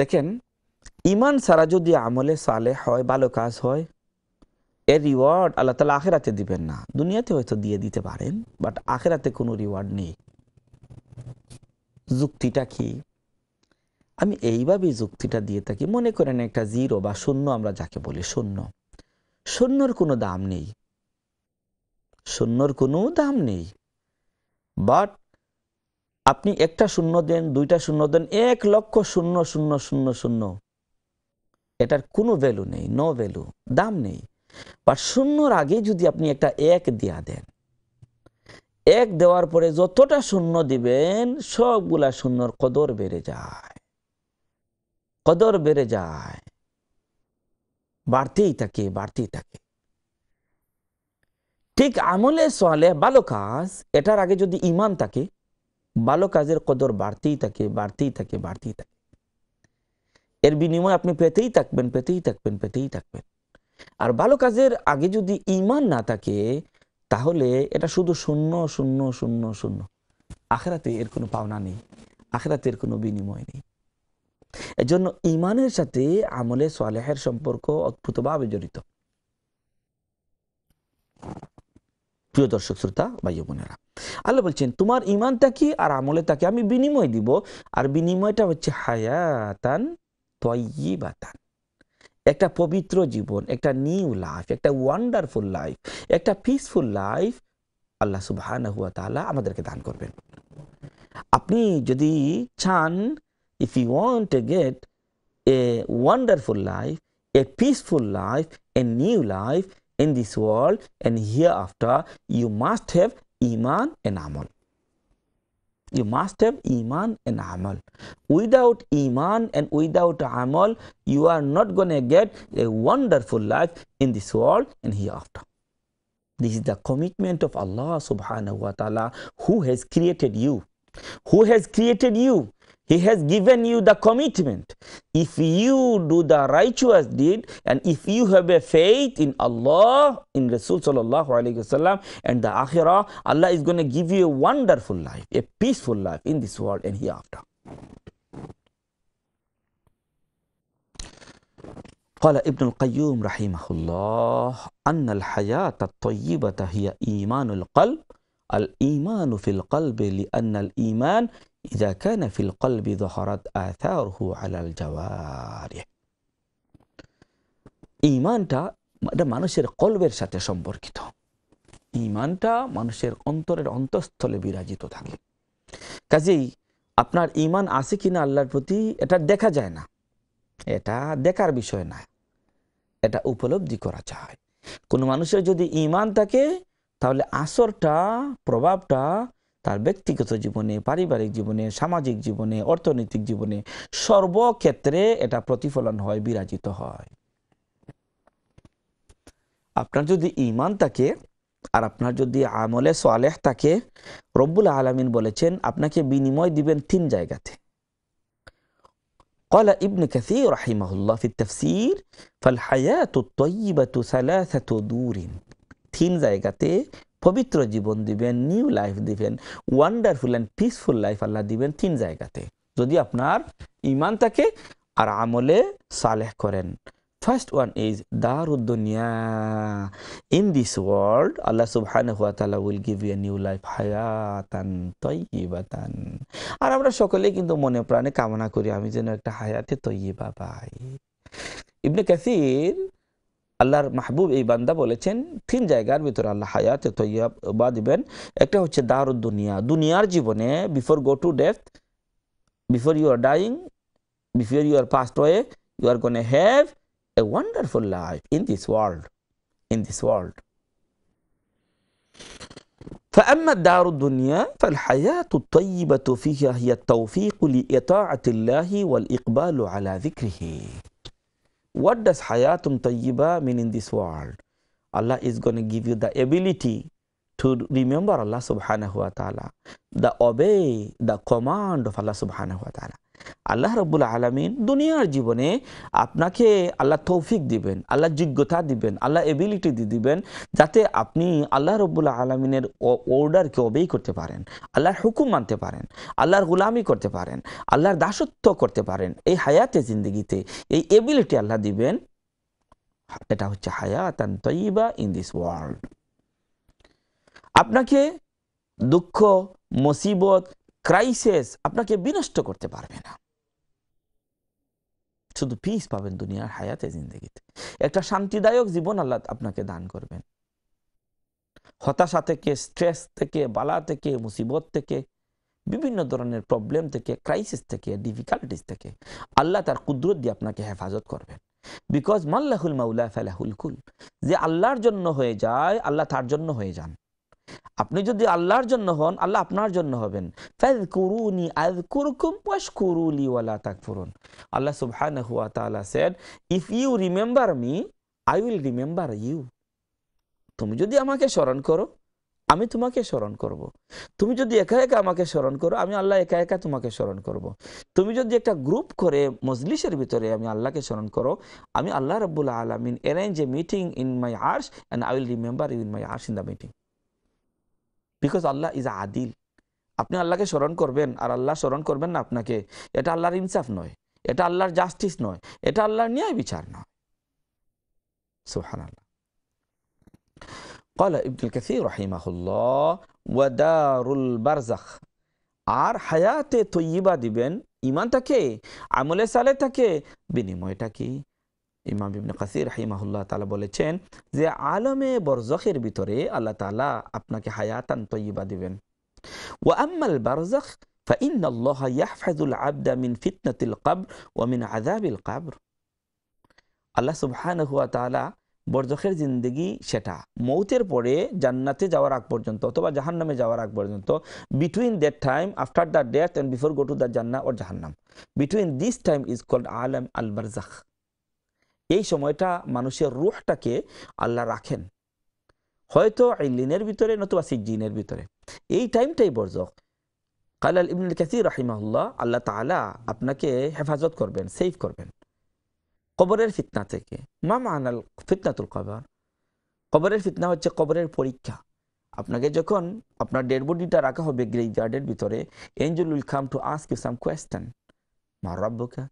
দেখেন ইমান সারা যদি আমলে সালে হয় ভালো কাজ হয় এর রিওয়ার্ড আল্লাহ তালা আখেরাতে দিবেন না দুনিয়াতে হয়তো দিয়ে দিতে পারেন বাট আখেরাতে কোনো রিওয়ার্ড নেই যুক্তিটা কি আমি এইভাবেই যুক্তিটা দিয়ে থাকি মনে করেন একটা জিরো বা শূন্য আমরা যাকে বলি শূন্য শূন্যর কোনো দাম নেই শূন্যর কোনো দাম নেই বাট আপনি একটা শূন্য দেন দুইটা শূন্য দেন এক লক্ষ শূন্য শূন্য শূন্য শূন্য এটার কোনো ভ্যালু নেই নো ভ্যালু দাম নেই বা শূন্যর আগে যদি আপনি একটা এক দিয়া দেন এক দেওয়ার পরে যতটা শূন্য দিবেন সবগুলা শূন্যর কদর বেড়ে যায় কদর বেড়ে যায় বাড়তেই থাকে বাড়তেই থাকে ঠিক আমলে সোয়ালে ভালো কাজ এটার আগে যদি ইমান থাকে ভালো কাজের কদর বাড়তেই থাকে বাড়তেই থাকে বাড়তেই থাকে এর বিনিময়ে আপনি পেতেই থাকবেন পেতেই থাকবেন পেতেই থাকবেন আর ভালো কাজের আগে যদি ইমান না থাকে তাহলে এটা শুধু শূন্য শূন্য শূন্য শূন্য আখেরাতে এর কোনো পাওনা নেই আখেরাতে এর কোনো বিনিময় নেই এজন্য ইমানের সাথে আমলে সোয়ালেহের সম্পর্ক অদ্ভুতভাবে জড়িত প্রিয় দর্শক শ্রোতা বা ইমনেরা আল্লাহ বলছেন তোমার ইমানটা কি আর আমলে তাকে আমি বিনিময় দিব আর বিনিময়টা হচ্ছে হায়াতান তয়িবাতান একটা পবিত্র জীবন একটা নিউ লাইফ একটা ওয়ান্ডারফুল লাইফ একটা পিসফুল লাইফ আল্লাহ সুবাহান হুয়া তালা আমাদেরকে দান করবেন আপনি যদি চান if you want to get a wonderful life a peaceful life a new life in this world and hereafter you must have ইমান এন আমল You must have Iman and Amal. Without Iman and without Amal, you are not going to get a wonderful life in this world and hereafter. This is the commitment of Allah subhanahu wa ta'ala who has created you. Who has created you? He has given you the commitment. If you do the righteous deed and if you have a faith in Allah, in Rasul sallallahu alayhi wasallam and the akhirah, Allah is going to give you a wonderful life, a peaceful life in this world and hereafter. قال ابن القيوم رحمه الله أن الحياة الطيبة هي إيمان القلب الإيمان في القلب لأن الإيمان ইজা feel কলবি দহরাত আথারহু আলাল জাওয়ারিহ এটা মানুষের কলবের সাথে সম্পর্কিত ইমানটা মানুষের অন্তরের অন্তঃস্থলে বিরাজিত থাকে কাজেই আপনার ইমান আছে কিনা আল্লাহর প্রতি এটা দেখা যায় না এটা দেখার বিষয় না এটা উপলব্ধি করা চায় কোনো মানুষের যদি ইমান থাকে তাহলে আসরটা প্রভাবটা তার ব্যক্তিগত জীবনে পারিবারিক জীবনে সামাজিক জীবনে অর্থনৈতিক জীবনে সর্বক্ষেত্রে এটা প্রতিফলন হয় বিরাজিত হয় আপনার যদি ইমান থাকে আর আপনার যদি আমলে সোয়ালেহ থাকে রব্বুল আলমিন বলেছেন আপনাকে বিনিময় দিবেন তিন জায়গাতে قال ابن كثير رحمه الله في التفسير فالحياة الطيبة ثلاثة دور تين জায়গাতে পবিত্র জীবন দিবেন নিউ লাইফ দিবেন ওয়ান্ডারফুল অ্যান্ড পিসফুল লাইফ আল্লাহ দিবেন তিন জায়গাতে যদি আপনার ইমান থাকে আর আমলে সালেহ করেন ফার্স্ট ওয়ান ইজ উদ্দুনিয়া ইন দিস ওয়ার্ল্ড আল্লাহ সুহান will give you new life হায়াতান তাইয়িবাতান আর আমরা সকলে কিন্তু মনে প্রাণে কামনা করি আমি যেন একটা হায়াতে তৈবা পাই ইবনে কাসির আল্লাহর মাহবুব এই বান্দা বলেছেন তিন জায়গার ভিতরে আল্লাহ হায়াতে তৈয়াবা দিবেন একটা হচ্ছে দারুদ দুনিয়া দুনিয়ার জীবনে before go to death before you are dying before you are passed away you are gonna have a wonderful life in this world in this world فأما الدار الدنيا فالحياة الطيبة فيها هي التوفيق لإطاعة الله والإقبال على ذكره What does Hayatum Tayyiba mean in this world? Allah is going to give you the ability to remember Allah subhanahu wa ta'ala, the obey the command of Allah subhanahu wa ta'ala. আল্লাহ রব্বুল আলমিন দুনিয়ার জীবনে আপনাকে আল্লাহ তৌফিক দিবেন আল্লাহ যোগ্যতা দিবেন আল্লাহ এবিলিটি দিবেন যাতে আপনি আল্লাহ রব্বুল আলমিনের অর্ডারকে অবেই করতে পারেন আল্লাহর হুকুম মানতে পারেন আল্লাহর গুলামি করতে পারেন আল্লাহর দাসত্ব করতে পারেন এই হায়াতে জিন্দগিতে এই এবিলিটি আল্লাহ দিবেন এটা হচ্ছে হায়াত অ্যান্ড তৈবা ইন দিস ওয়ার্ল্ড আপনাকে দুঃখ মুসিবত ক্রাইসিস আপনাকে বিনষ্ট করতে পারবে না শুধু পিস পাবেন দুনিয়ার হায়াতে জিন্দগিতে একটা শান্তিদায়ক জীবন আল্লাহ আপনাকে দান করবেন হতাশা থেকে স্ট্রেস থেকে বালা থেকে মুসিবত থেকে বিভিন্ন ধরনের প্রবলেম থেকে ক্রাইসিস থেকে ডিফিকাল্টিস থেকে আল্লাহ তার কুদরত দিয়ে আপনাকে হেফাজত করবেন বিকজ মাল্লাহুল মাউলা ফালাহুল কুল যে আল্লাহর জন্য হয়ে যায় আল্লাহ তার জন্য হয়ে যান আপনি যদি আল্লাহর জন্য হন আল্লাহ আপনার জন্য হবেন আজ কুরকুম ওয়ালা তাক ফুরুন আল্লাহ সুবহান হুয়া তালা said if you remember me I will remember you তুমি যদি আমাকে স্মরণ করো আমি তোমাকে স্মরণ করব। তুমি যদি একা একা আমাকে স্মরণ করো আমি আল্লাহ একা একা তোমাকে স্মরণ করব। তুমি যদি একটা গ্রুপ করে মজলিসের ভিতরে আমি আল্লাহকে স্মরণ করো আমি আল্লাহ রব্বুল্লা আলমিন arrange a meeting in my আর্স and I will remember you in my আর্স ইন দ্য মিটিং বিকজ আল্লাহ ইজ আদিল আপনি আল্লাহকে স্মরণ করবেন আর আল্লাহ স্মরণ করবেন না আপনাকে এটা আল্লাহর ইনসাফ নয় এটা আল্লাহর জাস্টিস নয় এটা আল্লাহর ন্যায় বিচার নয় সুহান আল্লাহ قال ابن الكثير رحمه বারজাখ আর হায়াতে তৈবা দিবেন ইমানটাকে আমলে সালেটাকে বিনিময়টা কি ইমাম ইবনে কাসির রাহিমাহুল্লাহ তালা বলেছেন যে আলমে বরজখের ভিতরে আল্লাহ তালা আপনাকে হায়াতান তৈবা দিবেন ও আম্মাল বারজখ فإن الله يحفظ العبد من فتنة القبر ومن عذاب القبر الله سبحانه وتعالى তাআলা বরজখের জিন্দগি সেটা মৌতের পরে জান্নাতে যাওয়ার আগ পর্যন্ত অথবা জাহান্নামে যাওয়ার আগ পর্যন্ত between that time after the death and before go to the জান্না ওর জাহান্নাম between this time is called আলম আল বারজাখ এই সময়টা মানুষের রুহটাকে আল্লাহ রাখেন হয়তো ইলিনের ভিতরে নতুবা সিজিনের ভিতরে এই টাইমটাই বর্জক কালাল ইবনুল কাসির রাহিমাহুল্লাহ আল্লাহ তালা আপনাকে হেফাজত করবেন সেভ করবেন কবরের ফিতনা থেকে মা মানাল ফিতনাতুল কবর কবরের ফিতনা হচ্ছে কবরের পরীক্ষা আপনাকে যখন আপনার ডেড বডিটা রাখা হবে গ্রেভ গার্ডের ভিতরে angel will come to ask you some question মা রব্বুকা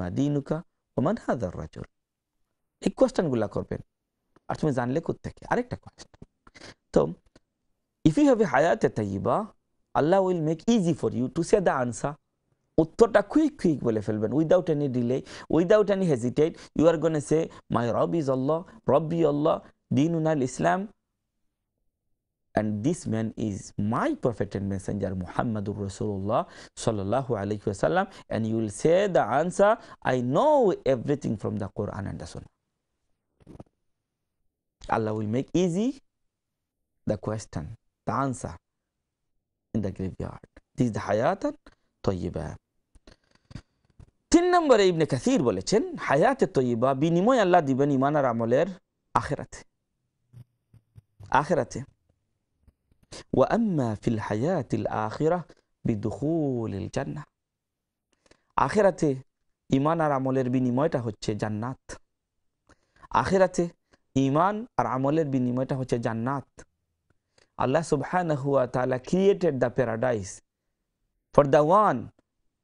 মা দিনুকা মান হাজার রাজল এই কোয়েশ্চেনগুলো করবেন আর তুমি জানলে কোথেকে আরেকটা কোয়েশ্চেন তো ইফ ইউ হ্যাভ এ হায়াতে তাইবা আল্লাহ will make easy for you to say the answer উত্তরটা কুইক কুইক বলে ফেলবেন without any delay without any hesitate you are gonna say my রব ইজ অল্লাহ রব ই অল্লাহ দিন উনাল ইসলাম and this man is my perfect and messenger মোহাম্মদুর রসুল্লাহ সাল্লাহ আলহিহাসাল্লাম and you will say the answer I know everything from the কোরআন অ্যান্ড দ্য সোনা Allah will make easy the question, the answer in the graveyard. This is the hayatan তৈবা তিন নম্বরে ইবনে কাসির বলেছেন হায়াতে তৈবা বিনিময় আল্লাহ দিবেন ইমানার আমলের আখেরাতে আখেরাতে وأما في الحياة الآخرة بدخول الجنة আখেরাতে ইমান আর আমলের বিনিময়টা হচ্ছে জান্নাত আখেরাতে ইমান আর আমলের বিনিময়টা হচ্ছে জান্নাত আল্লাহ সুবহানাহু ওয়া তাআলা created the paradise for the one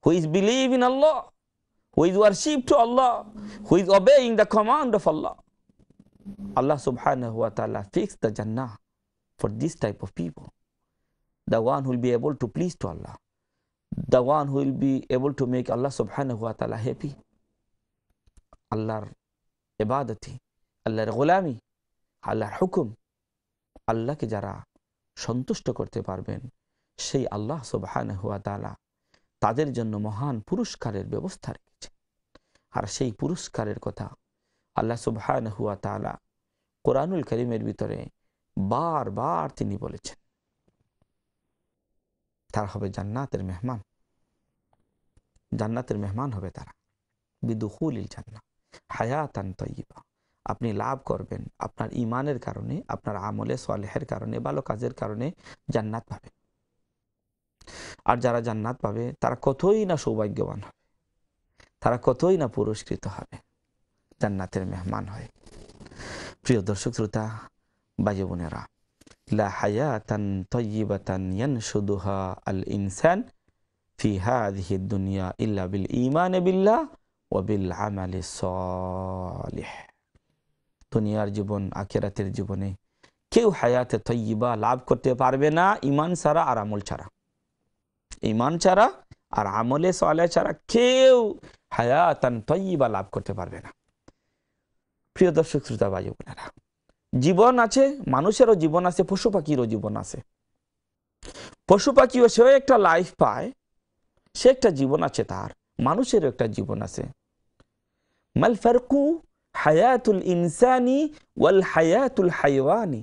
who is believe in Allah who is worship to Allah who is obeying the command of Allah Allah সুবহানাহু ওয়া তাআলা ফিক্স দ্য জান্নাহ for this type of people the one who'll be able to please to Allah the one who'll be able to make Allah সুবহানাহু ওয়া তাআলা happy আল্লাহর ইবাদতি আল্লাহর গোলামি আল্লাহর হুকুম আল্লাহকে যারা সন্তুষ্ট করতে পারবেন সেই আল্লাহ সোবাহান হুয়া তালা তাদের জন্য মহান পুরস্কারের ব্যবস্থা রেখেছে আর সেই পুরস্কারের কথা আল্লাহ সুবহান হুয়া তালা কোরআনুল করিমের ভিতরে বারবার তিনি বলেছেন তার হবে জান্নাতের মেহমান জান্নাতের মেহমান হবে তারা বিদুহুল জান্না হায়াতান তৈবা আপনি লাভ করবেন আপনার ইমানের কারণে আপনার আমলে সোয়ালেহের কারণে ভালো কাজের কারণে জান্নাত পাবেন আর যারা জান্নাত পাবে তারা কতই না সৌভাগ্যবান হবে তারা কতই না পুরস্কৃত হবে জান্নাতের মেহমান হয় প্রিয় দর্শক শ্রোতা বাজে বোনেরা লা হায়াতান তয়্যিবাতান আল ইনসান দুনিয়া ইল্লা বিল ঈমানি বিল্লাহ দুনিয়ার জীবন আখেরাতের জীবনে কেউ হায়াতে তৈবা লাভ করতে পারবে না ইমান ছাড়া আর আমল ছাড়া ইমান ছাড়া আর আমলে সালে ছাড়া কেউ হায়াতান তৈবা লাভ করতে পারবে না প্রিয় দর্শক শ্রোতা ভাই বোনেরা জীবন আছে মানুষেরও জীবন আছে পশু পাখিরও জীবন আছে পশু পাখিও সেও একটা লাইফ পায় সে একটা জীবন আছে তার মানুষেরও একটা জীবন আছে মাল ফেরকু হায়াতুল ইনসানি ওয়াল হায়াতুল হাইওয়ানি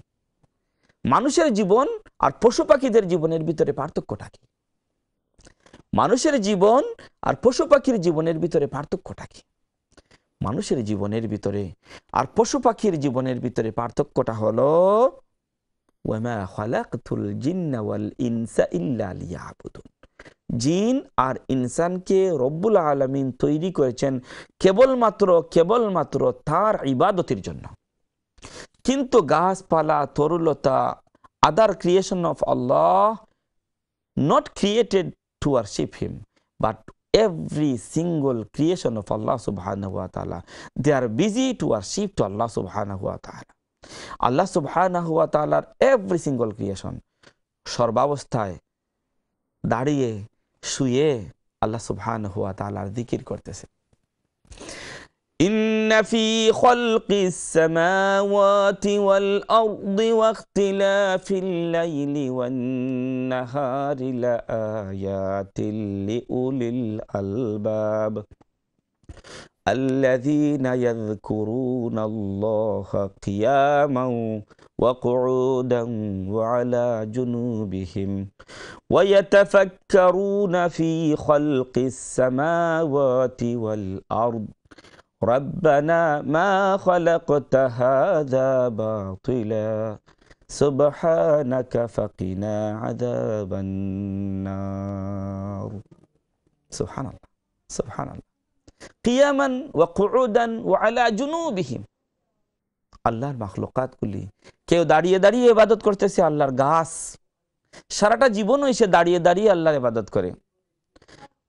মানুষের জীবন আর পশু পাখিদের জীবনের ভিতরে পার্থক্যটা কি মানুষের জীবন আর পশু পাখির জীবনের ভিতরে পার্থক্যটা কি মানুষের জীবনের ভিতরে আর পশু পাখির জীবনের ভিতরে পার্থক্যটা হলো ওয়ামা খালাকতুল জিন্না ওয়াল ইনসা ইল্লা লিয়াবুদুন জিন আর ইনসানকে রব্বুল আলমিন তৈরি করেছেন কেবলমাত্র কেবলমাত্র তার ইবাদতির জন্য কিন্তু গাছপালা তরুলতা other creation of Allah not created to worship him but every single creation of Allah সুবাহান হুয়া তালা they are busy to worship to আল্লাহ সুবাহান হুয়া তালা আল্লাহ সুবাহান হুয়া তালার এভরি সিঙ্গল ক্রিয়েশন সর্বাবস্থায় দাঁড়িয়ে شويه الله سبحانه وتعالى ذكر দিকির إن في خلق السماوات والأرض واختلاف الليل والنهار لآيات لأولي الألباب الذين يذكرون الله قياما وقعودا وعلى جنوبهم ويتفكرون في خلق السماوات والأرض ربنا ما خلقت هذا باطلا سبحانك فقنا عذاب النار سبحان الله سبحان الله قياما وقعودا وعلى جنوبهم আল্লাহর মাখলুকাতগুলি কেউ দাঁড়িয়ে দাঁড়িয়ে এবাদত করতেছে আল্লাহর গাছ সারাটা জীবনও এসে দাঁড়িয়ে দাঁড়িয়ে আল্লাহর এবাদত করে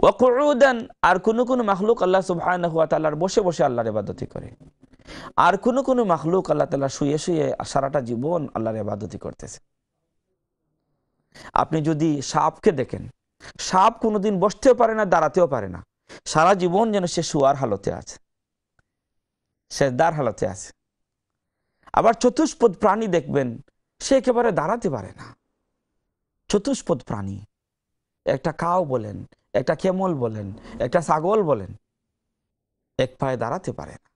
ওয়াকুদান আর কোনো কোনো মাখলুক আল্লাহ সুবহান হুয়া তাল্লার বসে বসে আল্লাহর এবাদতি করে আর কোন কোনো মাখলুক আল্লাহ তাল্লাহ শুয়ে শুয়ে সারাটা জীবন আল্লাহর এবাদতি করতেছে আপনি যদি সাপকে দেখেন সাপ কোনোদিন বসতেও পারে না দাঁড়াতেও পারে না সারা জীবন যেন সে শুয়ার হালতে আছে সে দার হালতে আছে আবার চতুষ্পদ প্রাণী দেখবেন সে একেবারে দাঁড়াতে পারে না চতুষ্পদ প্রাণী একটা কাউ বলেন একটা কেমল বলেন একটা ছাগল বলেন এক পায়ে দাঁড়াতে পারে না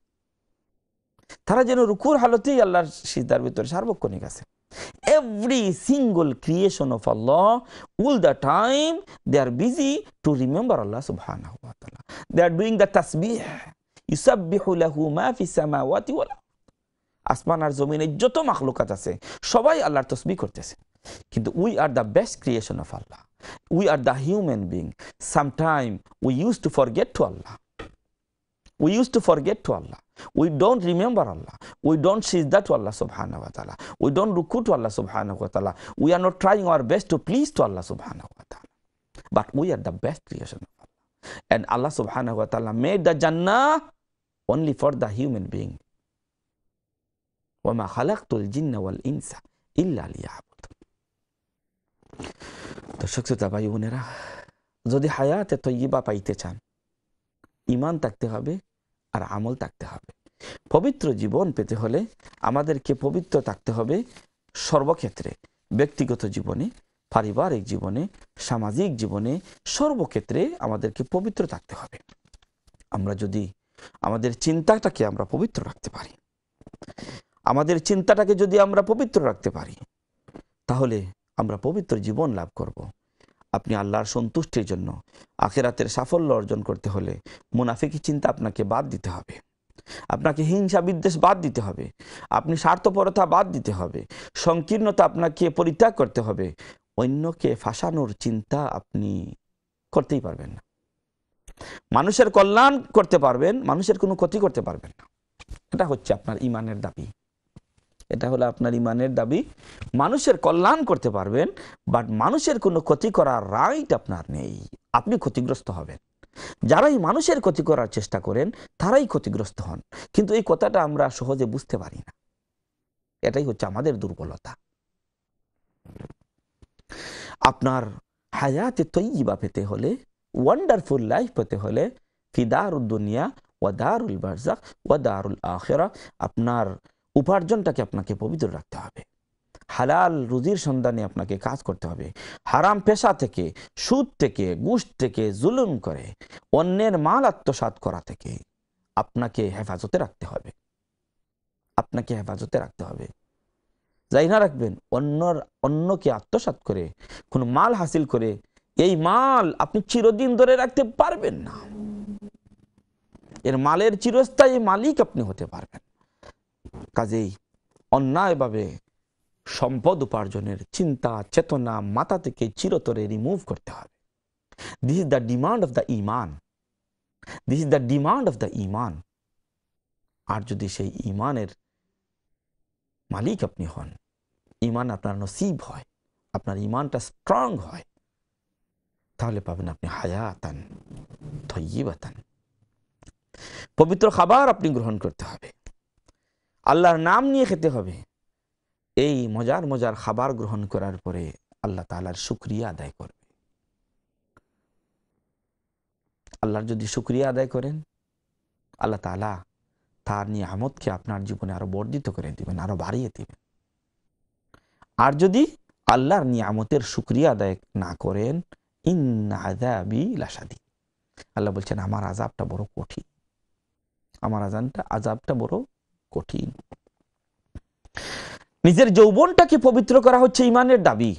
তারা যেন রুকুর হালতেই আল্লাহর সিদ্ধার ভিতরে সার্বক্ষণিক আছে every single creation of Allah all the time they are busy to remember Allah সুবহান দে আর ডুইং দ্য তাসবিহ ইউসাব্বিহু লাহু মা সামাওয়াতি ওয়াল আসমান আর জমিনের যত মাখলুকাত আছে সবাই আল্লাহর তসবি করতেছে কিন্তু we are the best creation of Allah we are the human being sometime we use to forget to Allah we use to forget to Allah we don't remember Allah we don't সিজ দ্য to Allah সুবহানাহু we don't রুকু to Allah সুবহানাহু we are not trying our best to please to Allah সুবহানাহু but we are the best creation of Allah and Allah সুবহানাহু made the জান্না only for the human being ওয়ামা হালাকুল জিন্নাওয়াল ইনসা ইল্লা আলিয়াবুদ দর্শক শ্রোতা ভাই বোনেরা যদি হায়াতে তৈবা পাইতে চান ইমান থাকতে হবে আর আমল থাকতে হবে পবিত্র জীবন পেতে হলে আমাদেরকে পবিত্র থাকতে হবে সর্বক্ষেত্রে ব্যক্তিগত জীবনে পারিবারিক জীবনে সামাজিক জীবনে সর্বক্ষেত্রে আমাদেরকে পবিত্র থাকতে হবে আমরা যদি আমাদের চিন্তাটাকে আমরা পবিত্র রাখতে পারি আমাদের চিন্তাটাকে যদি আমরা পবিত্র রাখতে পারি তাহলে আমরা পবিত্র জীবন লাভ করব। আপনি আল্লাহর সন্তুষ্টির জন্য আখেরাতের সাফল্য অর্জন করতে হলে মুনাফিকি চিন্তা আপনাকে বাদ দিতে হবে আপনাকে হিংসা বিদ্বেষ বাদ দিতে হবে আপনি স্বার্থপরতা বাদ দিতে হবে সংকীর্ণতা আপনাকে পরিত্যাগ করতে হবে অন্যকে ফাঁসানোর চিন্তা আপনি করতেই পারবেন না মানুষের কল্যাণ করতে পারবেন মানুষের কোনো ক্ষতি করতে পারবেন না এটা হচ্ছে আপনার ইমানের দাবি এটা হলো আপনার ইমানের দাবি মানুষের কল্যাণ করতে পারবেন বাট মানুষের কোনো ক্ষতি করার রাইট আপনার নেই আপনি ক্ষতিগ্রস্ত হবেন যারাই মানুষের ক্ষতি করার চেষ্টা করেন তারাই ক্ষতিগ্রস্ত হন কিন্তু এই কথাটা আমরা সহজে বুঝতে পারি না এটাই হচ্ছে আমাদের দুর্বলতা আপনার হায়াতে তৈবা পেতে হলে ওয়ান্ডারফুল লাইফ পেতে হলে ফিদার উদ্দুনিয়া ওয়াদারুল বারজাক দারুল আখেরা আপনার উপার্জনটাকে আপনাকে পবিত্র রাখতে হবে হালাল রুজির সন্ধানে আপনাকে কাজ করতে হবে হারাম পেশা থেকে সুদ থেকে গুস থেকে জুলুম করে অন্যের মাল আত্মসাত করা থেকে আপনাকে হেফাজতে রাখতে হবে আপনাকে হেফাজতে রাখতে হবে যাই না রাখবেন অন্যর অন্যকে আত্মসাত করে কোনো মাল হাসিল করে এই মাল আপনি চিরদিন ধরে রাখতে পারবেন না এর মালের চিরস্থায়ী মালিক আপনি হতে পারবেন কাজেই অন্যায়ভাবে সম্পদ উপার্জনের চিন্তা চেতনা মাথা থেকে চিরতরে রিমুভ করতে হবে this is the demand of the ইমান this is the demand of the ইমান আর যদি সেই ইমানের মালিক আপনি হন ইমান আপনার নসিব হয় আপনার ইমানটা স্ট্রং হয় তাহলে পাবেন আপনি হায়াতান তৈবাতান পবিত্র খাবার আপনি গ্রহণ করতে হবে আল্লাহর নাম নিয়ে খেতে হবে এই মজার মজার খাবার গ্রহণ করার পরে আল্লাহ তালার শুক্রিয়া আদায় করবে আল্লাহর যদি সুক্রিয়া আদায় করেন আল্লাহ তালা তার আমদকে আপনার জীবনে আরো বর্ধিত করে দিবেন আরো বাড়িয়ে দিবেন আর যদি আল্লাহর নিয়ামতের সুক্রিয়া আদায় না করেন ইন আল্লাহ বলছেন আমার আজাবটা বড় কঠিন আমার আজানটা আজাবটা বড় কঠিন নিজের যৌবনটাকে পবিত্র করা হচ্ছে ইমানের দাবি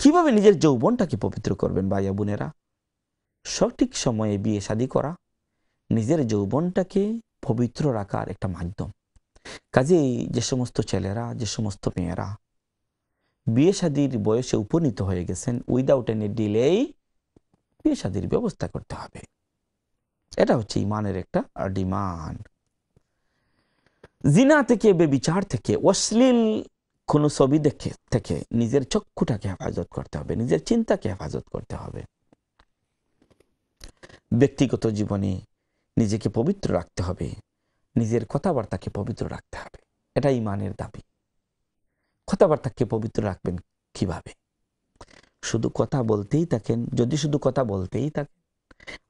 কিভাবে নিজের যৌবনটাকে পবিত্র করবেন ভাইয়া বোনেরা সঠিক সময়ে বিয়ে শাদি করা নিজের যৌবনটাকে পবিত্র রাখার একটা মাধ্যম কাজে যে সমস্ত ছেলেরা যে সমস্ত মেয়েরা বিয়ে শাদির বয়সে উপনীত হয়ে গেছেন উইদাউট এনি ডিলেই বিয়ে শাদির ব্যবস্থা করতে হবে এটা হচ্ছে ইমানের একটা ডিমান্ড জিনা থেকে বেবিচার থেকে অশ্লীল কোনো ছবি দেখে থেকে নিজের চক্ষুটাকে হেফাজত করতে হবে নিজের চিন্তাকে হেফাজত করতে হবে ব্যক্তিগত জীবনে নিজেকে পবিত্র রাখতে হবে নিজের কথাবার্তাকে পবিত্র রাখতে হবে এটা ইমানের দাবি কথাবার্তাকে পবিত্র রাখবেন কিভাবে শুধু কথা বলতেই থাকেন যদি শুধু কথা বলতেই থাকেন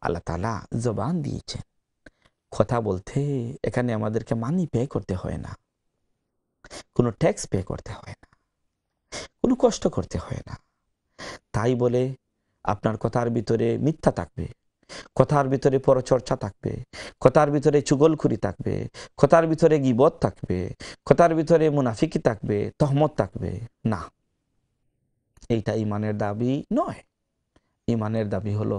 আল্লাহ তালা জবান দিয়েছেন কথা বলতে এখানে আমাদেরকে মানি পে করতে হয় না কোনো ট্যাক্স পে করতে হয় না কোনো কষ্ট করতে হয় না তাই বলে আপনার কথার ভিতরে মিথ্যা থাকবে কথার ভিতরে পরচর্চা থাকবে কথার ভিতরে চুগলখুরি থাকবে কথার ভিতরে গিবত থাকবে কথার ভিতরে মুনাফিকি থাকবে তহমত থাকবে না এইটা ইমানের দাবি নয় ইমানের দাবি হলো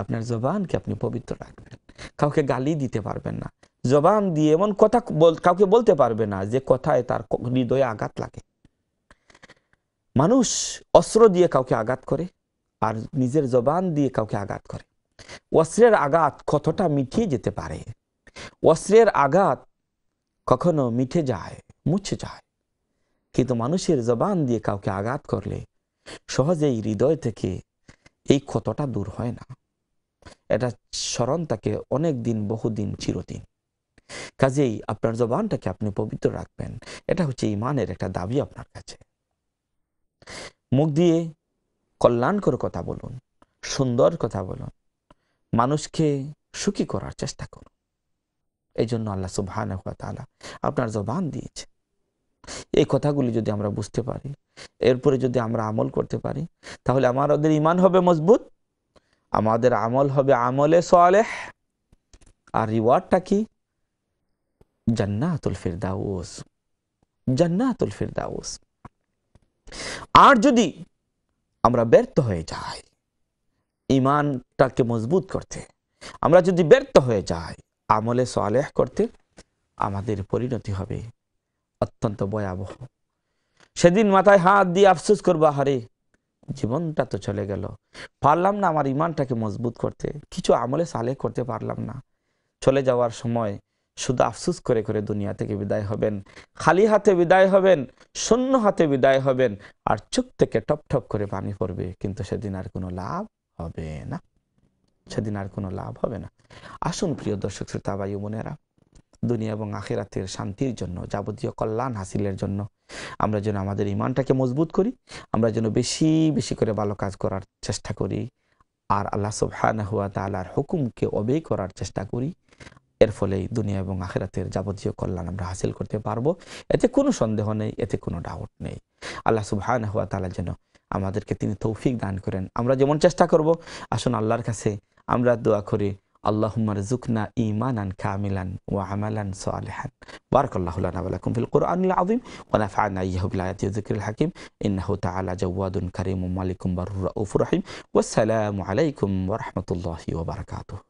আপনার জবানকে আপনি পবিত্র রাখবেন কাউকে গালি দিতে পারবেন না জবান দিয়ে এমন কথা কাউকে বলতে পারবে না যে কথায় তার হৃদয়ে আঘাত লাগে মানুষ অস্ত্র দিয়ে কাউকে আঘাত করে আর নিজের জবান দিয়ে কাউকে আঘাত করে অস্ত্রের আঘাত কতটা মিটিয়ে যেতে পারে অস্ত্রের আঘাত কখনো মিঠে যায় মুছে যায় কিন্তু মানুষের জবান দিয়ে কাউকে আঘাত করলে সহজেই হৃদয় থেকে এই ক্ষতটা দূর হয় না এটা স্মরণ তাকে অনেক দিন বহুদিন চিরদিন কাজেই আপনার জবানটাকে আপনি পবিত্র রাখবেন এটা হচ্ছে ইমানের একটা দাবি আপনার কাছে মুখ দিয়ে কল্যাণকর কথা বলুন সুন্দর কথা বলুন মানুষকে সুখী করার চেষ্টা করুন এই জন্য আল্লাহ সুবাহান তালা আপনার জবান দিয়েছে এই কথাগুলি যদি আমরা বুঝতে পারি এরপরে যদি আমরা আমল করতে পারি তাহলে আমার ওদের ইমান হবে মজবুত আমাদের আমল হবে আমলে সোয়ালে আর রিওয়ার্ডটা কি জান্নাতুল ফিরদাউস জান্নাতুল ফিরদাউস আর যদি আমরা ব্যর্থ হয়ে যাই ইমানটাকে মজবুত করতে আমরা যদি ব্যর্থ হয়ে যাই আমলে সোয়ালেহ করতে আমাদের পরিণতি হবে অত্যন্ত ভয়াবহ সেদিন মাথায় হাত দিয়ে আফসোস করবা হারে জীবনটা তো চলে গেল পারলাম না আমার ইমানটাকে মজবুত করতে কিছু আমলে সালে করতে পারলাম না চলে যাওয়ার সময় শুধু আফসুস করে করে দুনিয়া থেকে বিদায় হবেন খালি হাতে বিদায় হবেন শূন্য হাতে বিদায় হবেন আর চুপ থেকে টপ টপ করে পানি পড়বে কিন্তু সেদিন আর কোনো লাভ হবে না সেদিন আর কোনো লাভ হবে না আসুন প্রিয় দর্শক শ্রোতা বায়ু মনেরা দুনিয়া এবং আখেরাতের শান্তির জন্য যাবতীয় কল্যাণ হাসিলের জন্য আমরা যেন আমাদের ইমানটাকে মজবুত করি আমরা যেন বেশি বেশি করে ভালো কাজ করার চেষ্টা করি আর আল্লাহ সুবহান হুয়া তালার হুকুমকে অবে করার চেষ্টা করি এর ফলেই দুনিয়া এবং আখেরাতের যাবতীয় কল্যাণ আমরা হাসিল করতে পারবো এতে কোনো সন্দেহ নেই এতে কোনো ডাউট নেই আল্লাহ সুবহান হুয়া তালা যেন আমাদেরকে তিনি তৌফিক দান করেন আমরা যেমন চেষ্টা করব আসুন আল্লাহর কাছে আমরা দোয়া করি اللهم ارزقنا إيمانا كاملا وعملا صالحا بارك الله لنا ولكم في القرآن العظيم ونفعنا إياه بالآيات والذكر الحكيم إنه تعالى جواد كريم مالك بر رؤوف رحيم والسلام عليكم ورحمة الله وبركاته